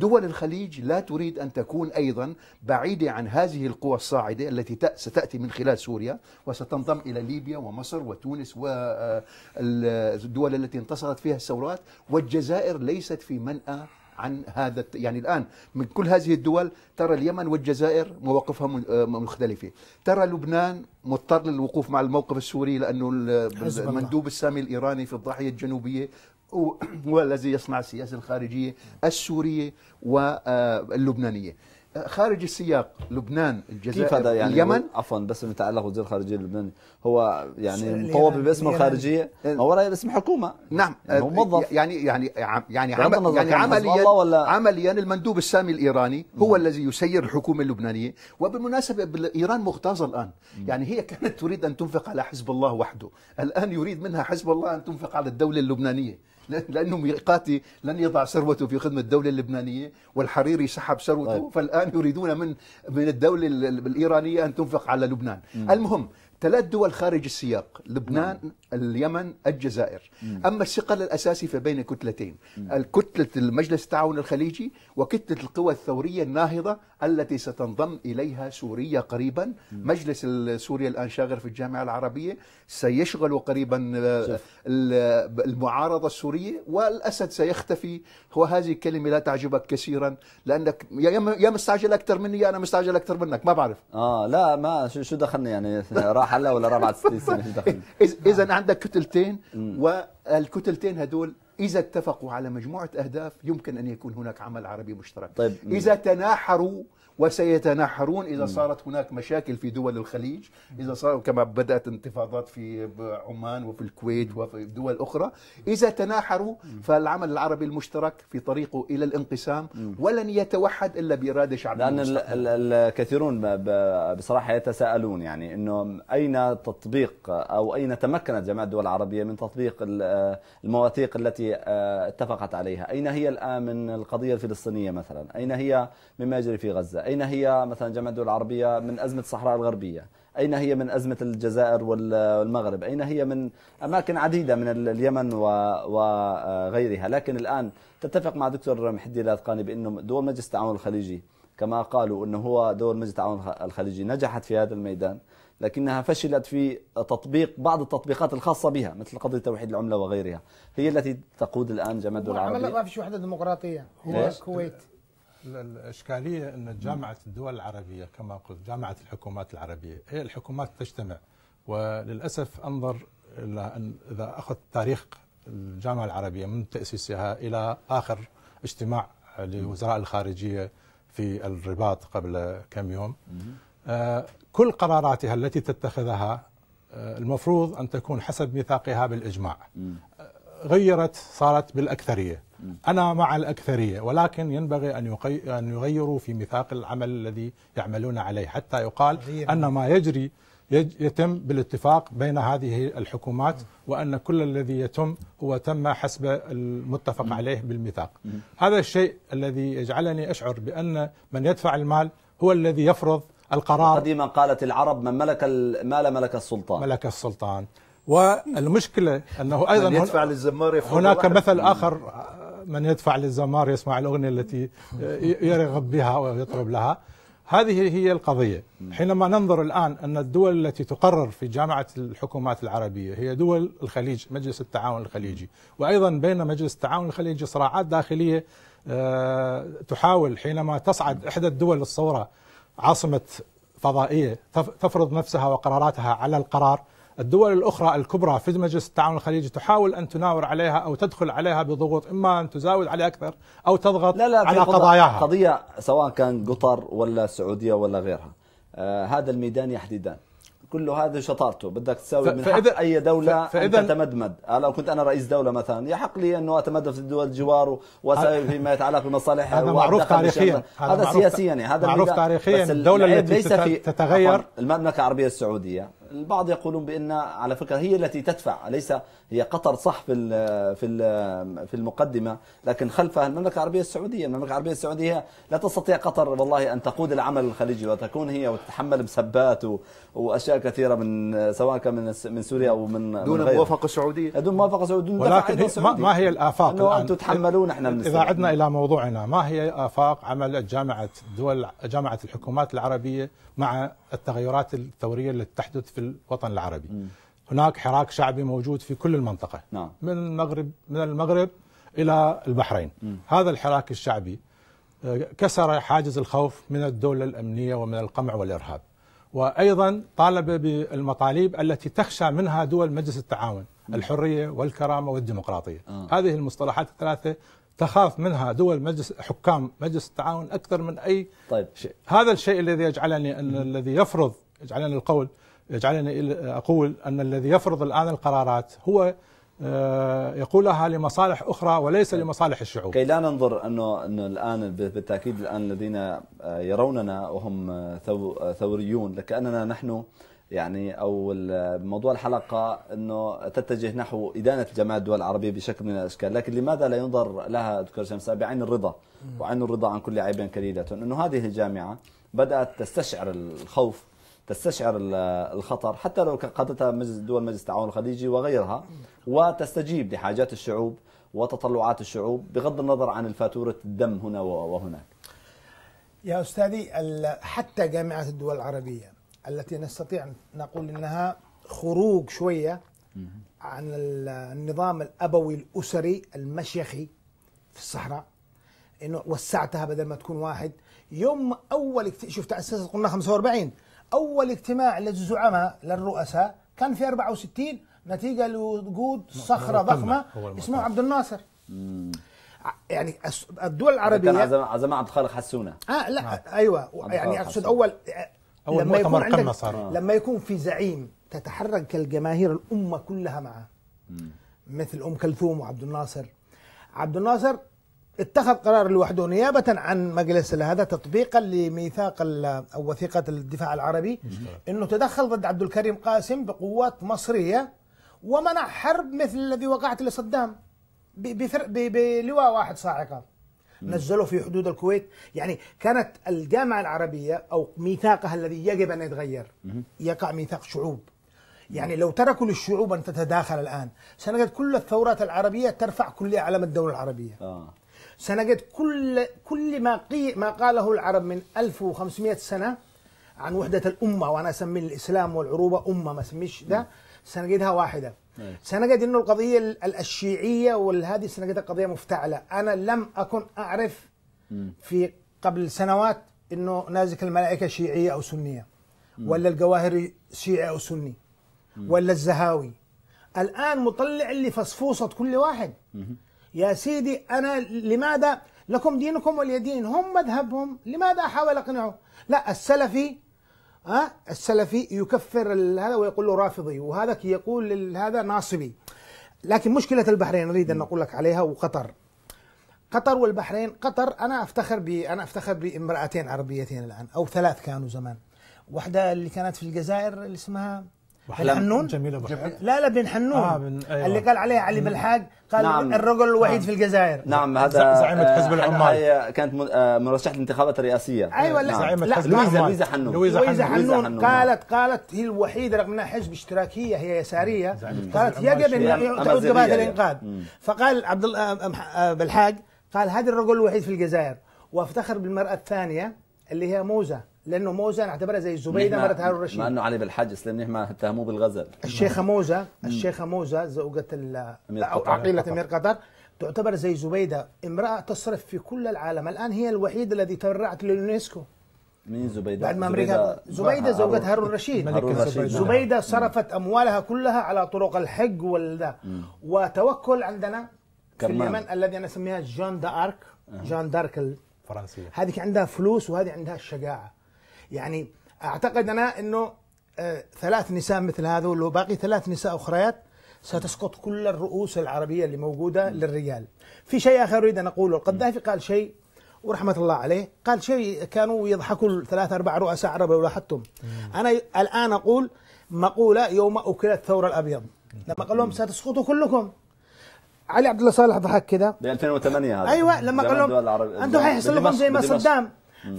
دول الخليج لا تريد أن تكون أيضا بعيدة عن هذه القوى الصاعدة التي ستأتي من خلال سوريا وستنضم إلى ليبيا ومصر وتونس والدول آه، التي انتصرت فيها الثورات والجزائر ليست في منأى عن هذا يعني الآن من كل هذه الدول ترى اليمن والجزائر مواقفها آه، مختلفة ترى لبنان مضطر للوقوف مع الموقف السوري لأنه المندوب السامي الإيراني في الضاحية الجنوبية [CLEARS THROAT] هو الذي يصنع السياسة الخارجية السورية واللبنانية آه، خارج السياق لبنان الجزائر كيف هذا يعني اليمن عفوا بس متعلق وزير الخارجيه اللبناني هو يعني مطوب باسم الخارجيه هو باسم حكومه نعم يعني هو موظف يعني يعني يعني, يعني, يعني عمليا ولا عمليا المندوب السامي الايراني نعم. هو مم. الذي يسير الحكومه اللبنانيه وبالمناسبه ايران مغتاظه الان مم. يعني هي كانت تريد ان تنفق على حزب الله وحده الان يريد منها حزب الله ان تنفق على الدوله اللبنانيه لأنه ميقاتي لن يضع ثروته في خدمة الدولة اللبنانية والحريري سحب ثروته طيب. فالآن يريدون من من الدولة الإيرانية أن تنفق على لبنان م. المهم ثلاث دول خارج السياق لبنان مم. نعم. اليمن الجزائر مم. أما الثقل الأساسي فبين كتلتين مم. كتلة المجلس التعاون الخليجي وكتلة القوى الثورية الناهضة التي ستنضم إليها سوريا قريبا مم. مجلس سوريا الآن شاغر في الجامعة العربية سيشغل قريبا صف. آه، المعارضة السورية والأسد سيختفي وهذه الكلمة لا تعجبك كثيرا لأنك يا مستعجل أكثر مني يا أنا مستعجل أكثر منك ما بعرف آه لا ما شو دخلني يعني [LAUGHS] حله ولا رابعه سنين اذا نعم. عندك كتلتين والكتلتين هدول إذا اتفقوا على مجموعة أهداف يمكن أن يكون هناك عمل عربي مشترك طيب إذا تناحروا وسيتنحرون اذا صارت هناك مشاكل في دول الخليج اذا صار كما بدات انتفاضات في عمان وفي الكويت وفي دول اخرى اذا تناحروا فالعمل العربي المشترك في طريقه الى الانقسام ولن يتوحد الا باراده شعبيه لان الكثيرون بصراحه يتساءلون يعني انه اين تطبيق او اين تمكنت جماعه الدول العربيه من تطبيق المواثيق التي آه، اتفقت عليها اين هي الان من القضيه الفلسطينيه مثلا اين هي مما يجري في غزه أين هي مثلا جامعة الدول العربية من أزمة الصحراء الغربية أين هي من أزمة الجزائر والمغرب أين هي من أماكن عديدة من اليمن وغيرها آه، لكن الآن تتفق مع دكتور محدي الاثقاني بأنه دول مجلس التعاون الخليجي كما قالوا أنه هو دول مجلس التعاون الخليجي نجحت في هذا الميدان لكنها فشلت في تطبيق بعض التطبيقات الخاصة بها مثل قضية توحيد العملة وغيرها هي التي تقود الآن جماد العربي ما فيش وحدة ديمقراطية هو الكويت الإشكالية أن جامعة الدول العربية كما قلت جامعة الحكومات العربية هي الحكومات تجتمع وللأسف أنظر إلى أن إذا أخذت تاريخ الجامعة العربية من تأسيسها إلى آخر اجتماع لوزراء الخارجية في الرباط قبل كم يوم آه، كل قراراتها التي تتخذها آه، المفروض أن تكون حسب ميثاقها بالإجماع غيرت صارت بالأكثرية أنا مع الأكثرية ولكن ينبغي أن, أن يغيروا في ميثاق العمل الذي يعملون عليه حتى يقال أن ما يجري يتم بالاتفاق بين هذه الحكومات وأن كل الذي يتم هو تم حسب المتفق عليه بالميثاق هذا الشيء الذي يجعلني أشعر بأن من يدفع المال هو الذي يفرض القرار قديما قالت العرب من ملك المال ملك السلطان ملك السلطان والمشكله انه ايضا من يدفع للزمار هناك مثل اخر من يدفع للزمار يسمع الاغنيه التي يرغب بها ويطرب لها هذه هي القضيه حينما ننظر الان ان الدول التي تقرر في جامعه الحكومات العربيه هي دول الخليج مجلس التعاون الخليجي وايضا بين مجلس التعاون الخليجي صراعات داخليه آه، تحاول حينما تصعد احدى الدول الصوره عاصمه فضائيه تفرض نفسها وقراراتها على القرار الدول الأخرى الكبرى في مجلس التعاون الخليجي تحاول أن تناور عليها أو تدخل عليها بضغوط إما أن تزاود عليها أكثر أو تضغط لا لا على قضاياها قضية سواء كان قطر ولا السعودية ولا غيرها آه هذا الميدان يحددان كل هذا شطارته بدك تساوي من حق اي دوله فإذا ان تتمدمد آه، لو كنت انا رئيس دوله مثلا يحق لي انه اتمدد في الدول الجوار واساوي فيما يتعلق بمصالح هذا معروف تاريخيا هذا, هذا سياسيا يعني هذا معروف تاريخيا الدوله التي ليس في تتغير المملكه العربيه السعوديه البعض يقولون بان على فكره هي التي تدفع ليس هي قطر صح في في في المقدمه لكن خلفها المملكه العربيه السعوديه، المملكه العربيه السعوديه لا تستطيع قطر والله ان تقود العمل الخليجي وتكون هي وتتحمل مسبات واشياء كثيره من سواء كان من من سوريا او من دون من موافقه سعوديه دون موافقه سعوديه دون ولكن سعودية. ما هي الافاق الان انتم تحملون احنا من اذا عدنا الى موضوعنا ما هي افاق عمل جامعه دول جامعه الحكومات العربيه مع التغيرات الثوريه التي تحدث في الوطن العربي م. هناك حراك شعبي موجود في كل المنطقة نعم. من المغرب من المغرب إلى البحرين م. هذا الحراك الشعبي آه، كسر حاجز الخوف من الدولة الأمنية ومن القمع والإرهاب وأيضا طالب بالمطالب التي تخشى منها دول مجلس التعاون م. الحرية والكرامة والديمقراطية آه. هذه المصطلحات الثلاثة تخاف منها دول مجلس حكام مجلس التعاون أكثر من أي طيب. شيء هذا الشيء الذي يجعلني أن الذي يفرض يجعلني القول يجعلني أقول أن الذي يفرض الآن القرارات هو آه، يقولها لمصالح أخرى وليس طيب. لمصالح الشعوب كي لا ننظر أنه, أنه الآن بالتأكيد الآن الذين آه، يروننا وهم آه، ثوريون لكأننا نحن يعني او موضوع الحلقه انه تتجه نحو ادانه الجماعه الدول العربيه بشكل من الاشكال، لكن لماذا لا ينظر لها دكتور شمسه بعين الرضا وعين الرضا عن كل عيب كليله، انه هذه الجامعه بدات تستشعر الخوف تستشعر الخطر حتى لو قادتها دول مجلس التعاون الخليجي وغيرها وتستجيب لحاجات الشعوب وتطلعات الشعوب بغض النظر عن الفاتورة الدم هنا وهناك يا أستاذي حتى جامعة الدول العربية التي نستطيع نقول أنها خروج شوية عن النظام الأبوي الأسري المشيخي في الصحراء انه وسعتها بدل ما تكون واحد يوم اول شوف تاسست قلنا 45 اول اجتماع للزعماء للرؤساء كان في 64 نتيجه لوجود صخره ضخمه اسمه عبد الناصر يعني الدول العربيه كان عزماء عبد الخالق حسونه اه لا آه. ايوه يعني اقصد اول اول لما يكون عندك آه. لما يكون في زعيم تتحرك الجماهير الامه كلها معه مثل ام كلثوم وعبد الناصر عبد الناصر اتخذ قرار لوحده نيابة عن مجلس هذا تطبيقا لميثاق أو وثيقة الدفاع العربي أنه تدخل ضد عبد الكريم قاسم بقوات مصرية ومنع حرب مثل الذي وقعت لصدام بلواء واحد صاعقة نزلوا في حدود الكويت يعني كانت الجامعة العربية أو ميثاقها الذي يجب أن يتغير يقع ميثاق شعوب يعني لو تركوا للشعوب أن تتداخل الآن سنجد كل الثورات العربية ترفع كل أعلام الدولة العربية آه. سنجد كل كل ما قي ما قاله العرب من 1500 سنه عن وحده الامه وانا اسمي الاسلام والعروبه امه ما اسميش ده سنجدها واحده نعم. سنجد انه القضيه الشيعيه والهذه سنجدها قضيه مفتعله انا لم اكن اعرف في قبل سنوات انه نازك الملائكه شيعيه او سنيه ولا الجواهري شيعي او سني ولا الزهاوي الان مطلع اللي فصفوصه كل واحد يا سيدي أنا لماذا لكم دينكم ولي دين هم مذهبهم لماذا أحاول أقنعه لا السلفي أه؟ السلفي يكفر هذا ويقول له رافضي وهذا يقول هذا ناصبي لكن مشكلة البحرين أريد أن أقول لك عليها وقطر قطر والبحرين قطر أنا أفتخر ب أنا أفتخر بامرأتين عربيتين الآن أو ثلاث كانوا زمان واحدة اللي كانت في الجزائر اللي اسمها بن حنون جميله بحق لا لا بن حنون آه بن أيوة. اللي قال عليها علي بالحاج قال نعم. الرجل الوحيد نعم. في الجزائر نعم هذا زعيمة آه، حزب العمال هي كانت آه، مرشحة الانتخابات الرئاسية ايوه لا نعم. زعيمة حزب لويزا لويزا حنون لويزا حنون, حنون, نعم. حنون قالت قالت هي الوحيدة رغم انها حزب اشتراكية هي يسارية قالت يجب ان تعود قبائل يعني. الانقاذ فقال عبد الله آه، بلحاق قال هذا الرجل الوحيد في الجزائر وافتخر بالمرأة الثانية اللي هي موزة لانه موزه نعتبرها زي الزبيده مرت هارون الرشيد مع انه علي بالحج اسلم ما اتهموه بالغزل الشيخه نعم. موزه الشيخه موزه زوجة عقيله امير قطر تعتبر زي زبيده امراه تصرف في كل العالم الان هي الوحيده التي تبرعت لليونسكو مين زبيدة؟ بعد ما امريكا زبيدة زوجة هارون الرشيد هارون الرشيد زبيدة نعم. صرفت اموالها كلها على طرق الحج والذا وتوكل عندنا في اليمن الذي انا اسميها جان دارك أه. جان دارك الفرنسية هذه عندها فلوس وهذه عندها الشجاعة يعني اعتقد انا انه آه، ثلاث نساء مثل هذول وباقي ثلاث نساء اخريات ستسقط كل الرؤوس العربيه اللي موجوده للرجال. في شيء اخر اريد ان اقوله، القذافي قال شيء ورحمه الله عليه، قال شيء كانوا يضحكوا ثلاث اربع رؤساء عرب لو لاحظتم. انا الان اقول مقوله يوم اكل الثور الابيض. لما قال لهم ستسقطوا كلكم. علي عبد الله صالح ضحك كده ب 2008 هذا ايوه لما قال لهم انتم حيحصل لكم زي ما صدام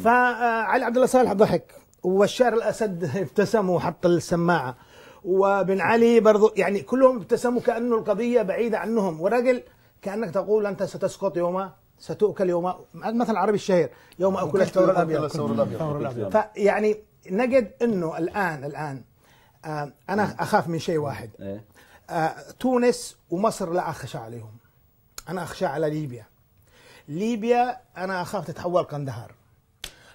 فعلي عبد الله صالح ضحك وبشار الاسد ابتسم وحط السماعه وبن علي برضو يعني كلهم ابتسموا كانه القضيه بعيده عنهم وراجل كانك تقول انت ستسقط يوما ستؤكل يوم المثل العربي الشهير يوم اكل الثور الابيض فيعني نجد انه الان الان آه انا اخاف من شيء واحد إيه. آه تونس ومصر لا اخشى عليهم انا اخشى على ليبيا ليبيا انا اخاف تتحول قندهار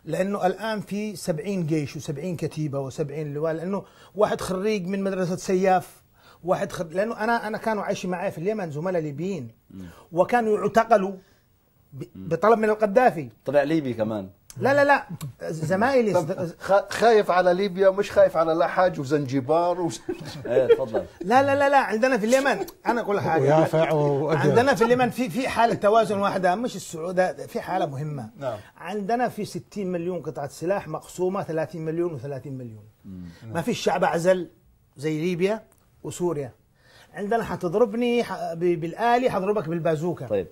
لانه الان في 70 جيش و70 كتيبه و70 لواء لانه واحد خريج من مدرسه سياف واحد خريج لانه انا انا كانوا عايشين معي في اليمن زملاء ليبيين وكانوا يعتقلوا بطلب من القذافي طلع ليبي كمان لا لا لا زمايلي خايف على ليبيا مش خايف على لحاج وزنجبار و... [LAUGHS] ايه تفضل لا لا لا لا عندنا في اليمن انا اقول حاجه ويافع عندنا في اليمن في في حاله توازن واحده مش السعوديه في حاله مهمه نعم. عندنا في 60 مليون قطعه سلاح مقسومه 30 مليون و30 مليون ما فيش شعب اعزل زي ليبيا وسوريا عندنا حتضربني بالآلي حضربك بالبازوكة طيب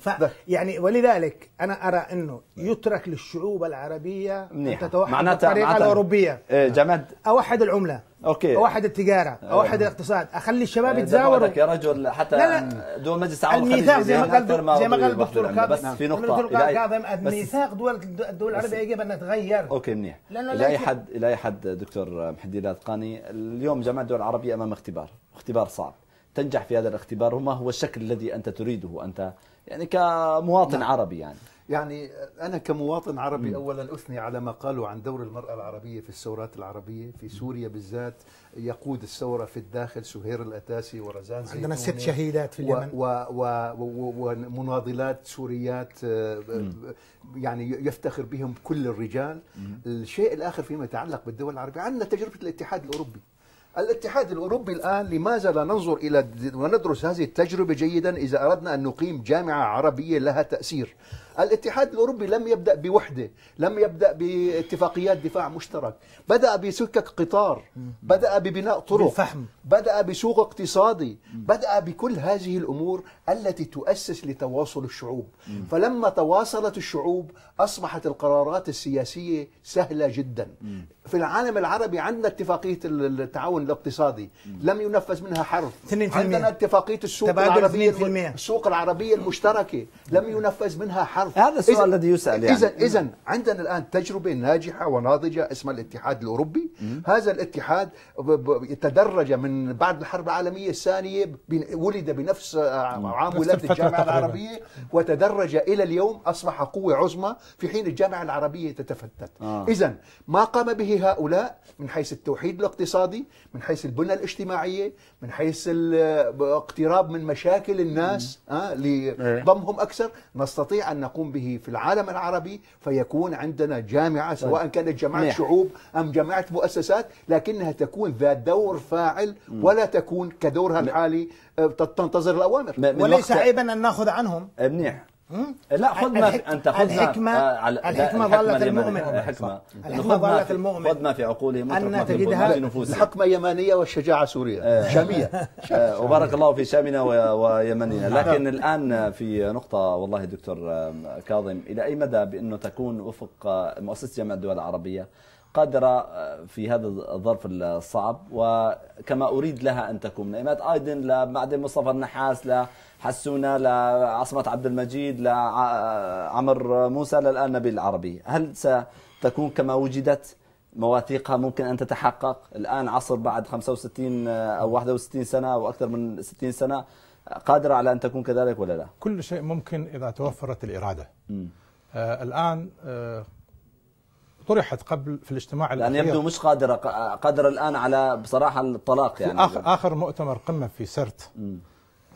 فيعني ولذلك انا ارى انه يترك للشعوب العربية منيح. ان تتوحد معناتها الطريقة معناتها الاوروبية إيه، جماد اوحد العملة اوكي اوحد التجارة اوحد إيه. الاقتصاد اخلي الشباب إيه، يتزاوروا يا رجل حتى لا لا. دول مجلس العام الميثاق زي ما قال زي ما قال الدكتور بس في نقطة الميثاق دول الدول العربية يجب ان تتغير اوكي منيح الى اي حد الى اي حد دكتور محدي الاذقاني اليوم جماعة الدول العربية امام اختبار اختبار صعب تنجح في هذا الاختبار وما هو الشكل الذي انت تريده انت يعني كمواطن نعم. عربي يعني يعني أنا كمواطن عربي أولا أثني على ما قالوا عن دور المرأة العربية في الثورات العربية في سوريا بالذات يقود الثورة في الداخل سهير الأتاسي ورزان زيتوني عندنا ست شهيدات في اليمن و و ومناضلات سوريات آه، يعني يفتخر بهم كل الرجال الشيء الآخر فيما يتعلق بالدول العربية عندنا تجربة الاتحاد الأوروبي الاتحاد الأوروبي الآن لماذا لا ننظر إلى وندرس هذه التجربة جيدا إذا أردنا أن نقيم جامعة عربية لها تأثير الاتحاد الأوروبي لم يبدأ بوحدة لم يبدأ باتفاقيات دفاع مشترك بدأ بسكك قطار بدأ ببناء طرق بالفحم. بدأ بسوق اقتصادي بدأ بكل هذه الأمور التي تؤسس لتواصل الشعوب فلما تواصلت الشعوب أصبحت القرارات السياسية سهلة جدا في العالم العربي عندنا اتفاقية التعاون الاقتصادي لم ينفذ منها حرف عندنا اتفاقية السوق العربية السوق العربية المشتركة لم ينفذ منها حرف الحرف هذا السؤال الذي يسأل يعني إذا إذا عندنا الآن تجربة ناجحة وناضجة اسمها الاتحاد الأوروبي مم. هذا الاتحاد تدرج من بعد الحرب العالمية الثانية ولد بنفس عام ولادة الجامعة العربية وتدرج إلى اليوم أصبح قوة عظمى في حين الجامعة العربية تتفتت آه. إذا ما قام به هؤلاء من حيث التوحيد الاقتصادي من حيث البنى الاجتماعية من حيث الاقتراب من مشاكل الناس آه لضمهم أكثر نستطيع أن نقوم به في العالم العربي فيكون عندنا جامعة طيب. سواء كانت جامعة شعوب أم جامعة مؤسسات لكنها تكون ذات دور فاعل ولا تكون كدورها الحالي آه، تنتظر الأوامر وليس عيبا أن نأخذ عنهم منيح لا خذ ما في آه، انت خذ الحكمه على الحكمه ظلت المؤمن الحكمه الحكمه ظلت المؤمن خذ ما في عقولهم ان تجدها في نفوسهم الحكمه يمانيه والشجاعه سوريه آه. شاميه [LAUGHS] آه، وبارك الله في شامنا ويمننا [LAUGHS] نعم. لكن الان في نقطه والله دكتور كاظم الى اي مدى بانه تكون وفق مؤسسه جامعه الدول العربيه قادرة في هذا الظرف الصعب وكما أريد لها أن تكون من إيماد أيدن لمعدن مصطفى النحاس ل حسونا لعصمت عبد المجيد لعمر موسى للآن نبيل العربي هل ستكون كما وجدت مواثيقها ممكن أن تتحقق الآن عصر بعد 65 أو 61 سنة أو أكثر من 60 سنة قادرة على أن تكون كذلك ولا لا كل شيء ممكن إذا توفرت الإرادة آه الآن آه طرحت قبل في الاجتماع الأخير يعني يبدو مش قادرة قادرة الآن على بصراحة الطلاق يعني آخر, آخر مؤتمر قمة في سرت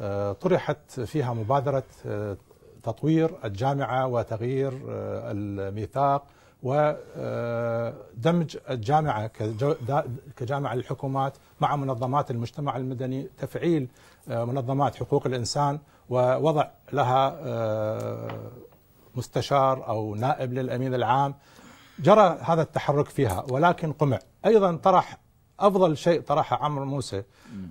آه، طرحت فيها مبادرة آه، تطوير الجامعة وتغيير آه، الميثاق ودمج الجامعة كجامعة للحكومات مع منظمات المجتمع المدني تفعيل منظمات حقوق الإنسان ووضع لها مستشار أو نائب للأمين العام جرى هذا التحرك فيها ولكن قمع أيضا طرح أفضل شيء طرحه عمرو موسى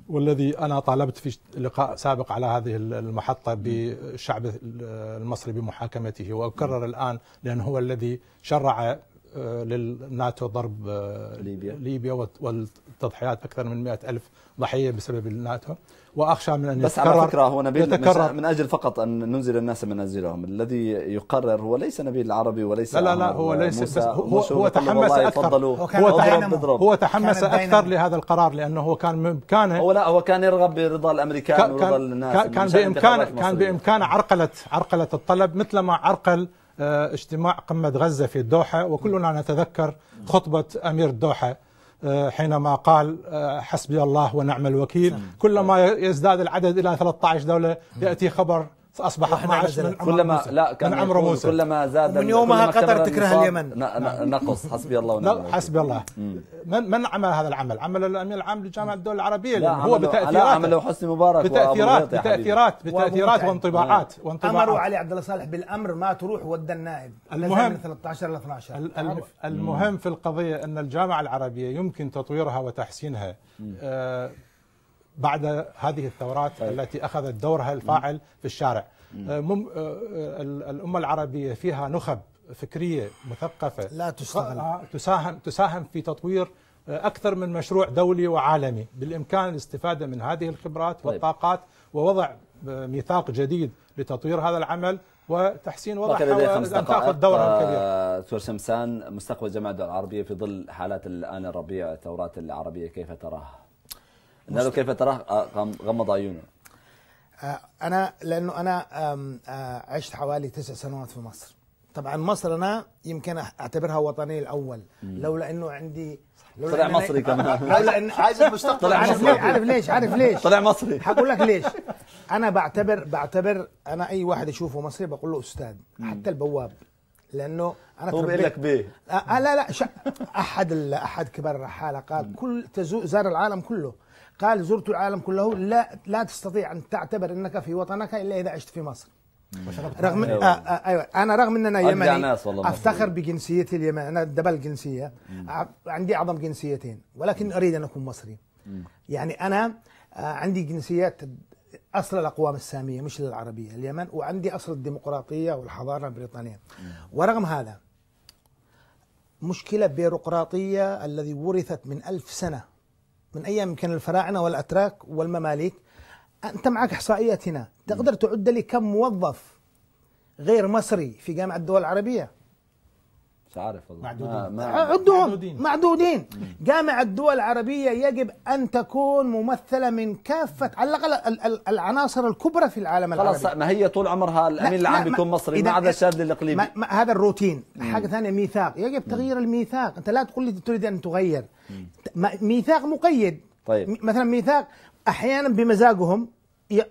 والذي أنا طالبت في لقاء سابق على هذه المحطة بالشعب المصري بمحاكمته وأكرر الآن لأنه هو الذي شرع للناتو ضرب آه، ليبيا ليبيا والتضحيات اكثر من 100 الف ضحيه بسبب الناتو واخشى من ان بس يتكرر على فكره هو نبيل يتكرر من اجل فقط ان ننزل الناس منازلهم الذي يقرر هو ليس نبيل العربي وليس لا لا, لا هو ليس هو, هو تحمس اكثر هو, تحمس هو تحمس اكثر لهذا القرار لانه هو كان بامكانه هو لا هو كان يرغب برضا الامريكان ورضا الناس كان بامكانه كان بامكانه عرقله عرقله الطلب مثل ما عرقل آه، اجتماع قمة غزة في الدوحة وكلنا نتذكر خطبة أمير الدوحة آه، حينما قال آه، حسبي الله ونعم الوكيل نعم. كلما يزداد العدد إلى 13 دولة يأتي خبر فاصبح 12 كلما لا كان من عمرو موسى كلما زاد من يومها قطر تكره اليمن نقص حسبي الله ونعم الوكيل حسبي الله من من عمل هذا العمل؟ عمل الامير العام لجامعه الدول العربيه لا هو بتاثيرات عمله حسني مبارك بتاثيرات بتاثيرات بتاثيرات وانطباعات وانطباعات امروا علي عبد الله صالح بالامر ما تروح ودى النائب المهم من 13 ل 12 المهم في القضيه ان الجامعه العربيه يمكن تطويرها وتحسينها بعد هذه الثورات أي. طيب. التي أخذت دورها الفاعل في الشارع مم آه، آه، الأمة العربية فيها نخب فكرية مثقفة لا تستغل. آه، تساهم, تساهم في تطوير أكثر من مشروع دولي وعالمي بالإمكان الاستفادة من هذه الخبرات طيب. والطاقات ووضع ميثاق جديد لتطوير هذا العمل وتحسين وضع ان تاخذ دورا كبيرا. دكتور شمسان مستقبل جامعه العربيه في ظل حالات الان الربيع الثورات العربيه كيف تراها؟ قالوا كيف تراه غمض عيونه آه، انا لانه انا آه، عشت حوالي تسع سنوات في مصر طبعا مصر انا يمكن اعتبرها وطني الاول لولا انه عندي لو طلع مصري آه، كمان لولا إن [LAUGHS] عايز المستقبل طلع عارف مصري عارف ليش عارف ليش طلع مصري حقول لك ليش [LAUGHS] انا بعتبر بعتبر انا اي واحد يشوفه مصري بقول له استاذ حتى البواب لانه انا هو بيقول لك بيه لا لا احد احد كبار الرحاله قال كل زار العالم كله قال زرت العالم كله لا لا تستطيع ان تعتبر انك في وطنك الا اذا عشت في مصر رغم أيوة. آه، آه، ايوه انا رغم ان انا يمني افتخر بجنسيتي اليمنيه انا دبل جنسيه عندي اعظم جنسيتين ولكن اريد ان اكون مصري يعني انا آه، عندي جنسيات اصل الاقوام الساميه مش للعربيه اليمن وعندي اصل الديمقراطيه والحضاره البريطانيه ورغم هذا مشكله بيروقراطيه الذي ورثت من ألف سنه من أيام كان الفراعنة والأتراك والمماليك أنت معك إحصائيات هنا تقدر تعد لي كم موظف غير مصري في جامعة الدول العربية مش عارف والله معدودين معدودين معدودين جامع الدول العربيه يجب ان تكون ممثله من كافه على الاقل العناصر الكبرى في العالم العربي خلاص ما هي طول عمرها الامين العام بيكون مصري ما عدا الشاذ الاقليمي هذا الروتين حاجه ثانيه ميثاق يجب تغيير الميثاق انت لا تقول لي تريد ان تغير ميثاق مقيد طيب مثلا ميثاق احيانا بمزاجهم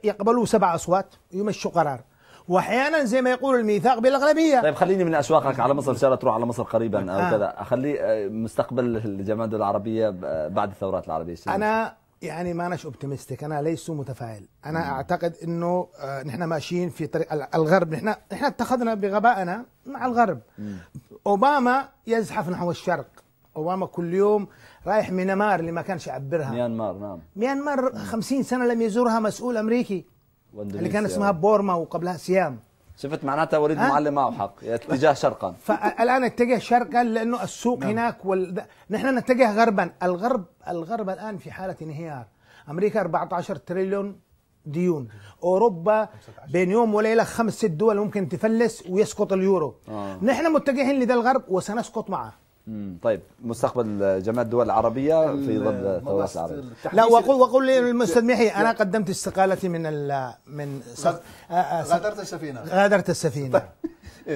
يقبلوا سبع اصوات ويمشوا قرار واحيانا زي ما يقول الميثاق بالاغلبيه طيب خليني من اسواقك على مصر ان شاء الله تروح على مصر قريبا او آه. كذا اخلي آه، مستقبل الجماد العربيه آه، بعد الثورات العربيه انا يعني ما اناش اوبتيمستيك انا ليس متفائل انا مم. اعتقد انه آه، نحن ماشيين في طريق الغرب نحن نحن اتخذنا بغبائنا مع الغرب مم. اوباما يزحف نحو الشرق اوباما كل يوم رايح ميانمار اللي ما كانش يعبرها ميانمار نعم ميانمار 50 سنه لم يزورها مسؤول امريكي اللي كان اسمها بورما وقبلها سيام شفت معناتها وليد المعلم معه حق اتجاه شرقا [LAUGHS] فالان اتجه شرقا لانه السوق نعم. هناك وال... نحن نتجه غربا الغرب الغرب الان في حاله انهيار امريكا 14 تريليون ديون اوروبا بين يوم وليله خمس ست دول ممكن تفلس ويسقط اليورو آه. نحن متجهين لذا الغرب وسنسقط معه طيب مستقبل جماعة الدول العربية في ظل الثورات العربية لا وقل وقل محي أنا قدمت استقالتي من ال من آه، آه، غادرت السفينة غادرت السفينة طيب. [LAUGHS]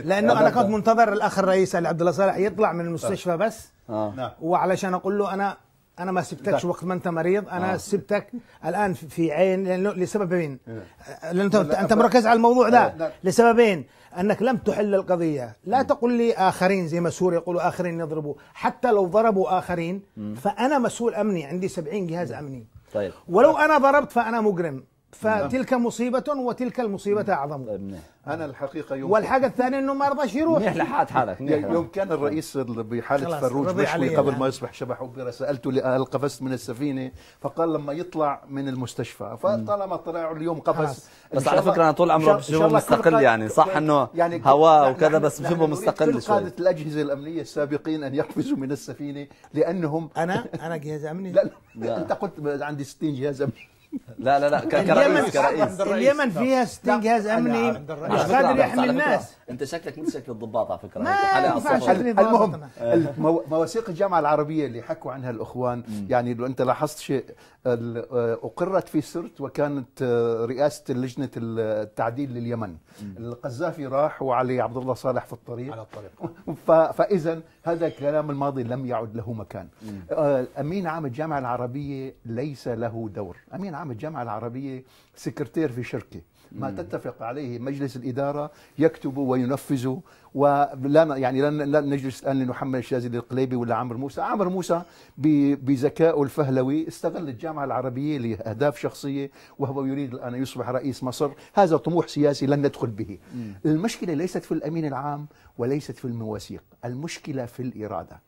لانه انا كنت منتظر الاخ الرئيس علي عبد الله صالح يطلع من المستشفى طيب. بس آه. نعم. نعم. وعلشان اقول له انا انا ما سبتكش وقت ما انت مريض انا آه. سبتك الان في عين لانه لسببين إيه. لانه انت مركز على الموضوع ده لسببين أنك لم تحل القضية لا م. تقل لي آخرين زي ما سوريا يقولوا آخرين يضربوا حتى لو ضربوا آخرين م. فأنا مسؤول أمني عندي 70 جهاز أمني طيب. ولو طيب. أنا ضربت فأنا مجرم نعم. فتلك مصيبة وتلك المصيبة نعم. أعظم طيب، نعم. أنا الحقيقة يمكن والحاجة الثانية أنه ما رضاش يروح منيح لحات حالك يوم كان الرئيس بحالة فروج مشوي قبل ما يصبح شبح وبرة سألته هل قفزت من السفينة فقال لما يطلع من المستشفى فطالما طلع اليوم قفز بس على فكرة أنا طول عمره بشوفه مستقل يعني صح يعني أنه يعني هواء وكذا بس بشوفه مستقل كل قادة الأجهزة الأمنية السابقين أن يقفزوا من السفينة لأنهم أنا أنا جهاز أمني لا, لا. أنت قلت عندي 60 جهاز أمني لا لا لا كرئيس كرئيس اليمن فيها جهاز امني مش قادر يحمي الناس انت شكلك مثل شكل الضباط على فكره المهم مواثيق الجامعه العربيه اللي حكوا عنها الاخوان يعني لو انت لاحظت شيء آه، اقرت في سرت وكانت آه، رئاسه لجنه التعديل لليمن القذافي راح وعلي عبد الله صالح في الطريق على الطريق [LAUGHS] فاذا هذا الكلام الماضي لم يعد له مكان آه، امين عام الجامعه العربيه ليس له دور امين عام الجامعه العربيه سكرتير في شركه ما تتفق عليه مجلس الاداره يكتبه وينفذه ولا يعني لن نجلس الان لنحمل الشاذلي القليبي ولا عمرو موسى، عمرو موسى بذكائه الفهلوي استغل الجامعه الجامعة العربية لأهداف شخصية وهو يريد أن يصبح رئيس مصر هذا طموح سياسي لن ندخل به م. المشكلة ليست في الأمين العام وليست في المواثيق المشكلة في الإرادة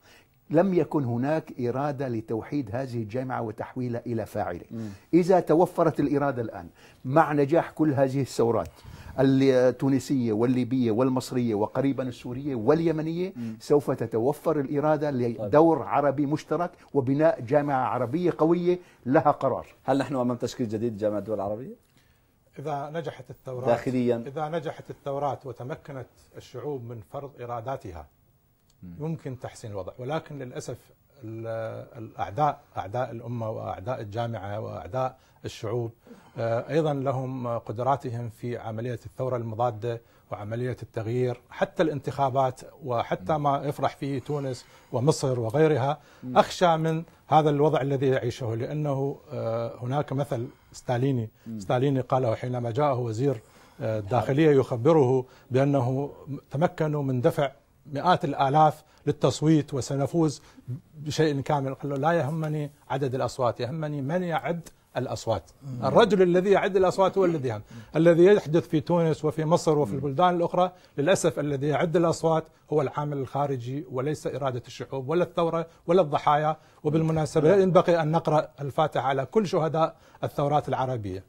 لم يكن هناك إرادة لتوحيد هذه الجامعة وتحويلها إلى فاعلة إذا توفرت الإرادة الآن مع نجاح كل هذه الثورات التونسية والليبية والمصرية وقريبا السورية واليمنية سوف تتوفر الإرادة طيب. لدور عربي مشترك وبناء جامعة عربية قوية لها قرار هل نحن أمام تشكيل جديد جامعة الدول العربية؟ إذا نجحت الثورات داخليا إذا نجحت الثورات وتمكنت الشعوب من فرض إراداتها ممكن تحسين الوضع ولكن للأسف الأعداء أعداء الأمة وأعداء الجامعة وأعداء الشعوب آه، أيضا لهم قدراتهم في عملية الثورة المضادة وعملية التغيير حتى الانتخابات وحتى ما يفرح فيه تونس ومصر وغيرها أخشى من هذا الوضع الذي يعيشه لأنه آه، هناك مثل ستاليني ستاليني قاله حينما جاءه وزير آه، الداخلية يخبره بأنه تمكنوا من دفع مئات الآلاف للتصويت وسنفوز بشيء كامل قال له لا يهمني عدد الأصوات يهمني من يعد الأصوات الرجل الذي يعد الأصوات هو الذي يهم الذي يحدث في تونس وفي مصر وفي البلدان الأخرى للأسف الذي يعد الأصوات هو العامل الخارجي وليس إرادة الشعوب ولا الثورة ولا الضحايا وبالمناسبة نعم. ينبغي أن نقرأ الفاتحة على كل شهداء الثورات العربية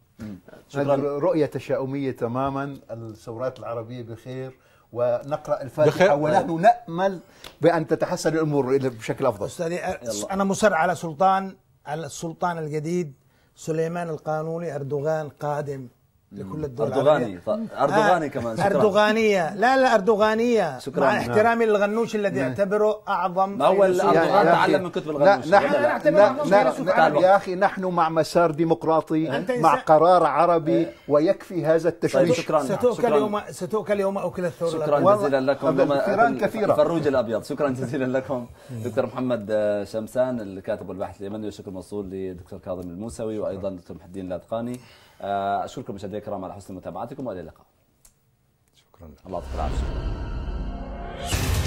هذه رؤية تشاؤمية تماما الثورات العربية بخير ونقرا الفاتحه ونحن نامل بان تتحسن الامور بشكل افضل استاذي انا مصر على سلطان على السلطان الجديد سليمان القانوني اردوغان قادم لكل الدول اردوغاني اردوغاني آه كمان شكرا اردوغانيه لا لا اردوغانيه شكرا مع نعم. احترامي للغنوش الذي نعم. اعتبره اعظم هو اردوغان تعلم من كتب الغنوش لا لا لا لا لا لا يا اخي نحن مع مسار ديمقراطي مع قرار عربي إيه. ويكفي هذا التشويش طيب شكرا ستؤكل يوم ستؤكل يوم اكل الثور شكرا جزيلا لكم الفروج الابيض شكرا جزيلا لكم دكتور محمد شمسان الكاتب والباحث اليمني والشكر موصول لدكتور كاظم الموسوي وايضا دكتور محدين الأتقاني آه، اشكركم مشاهدينا الكرام على حسن متابعتكم والى اللقاء شكرا الله يعطيك العافيه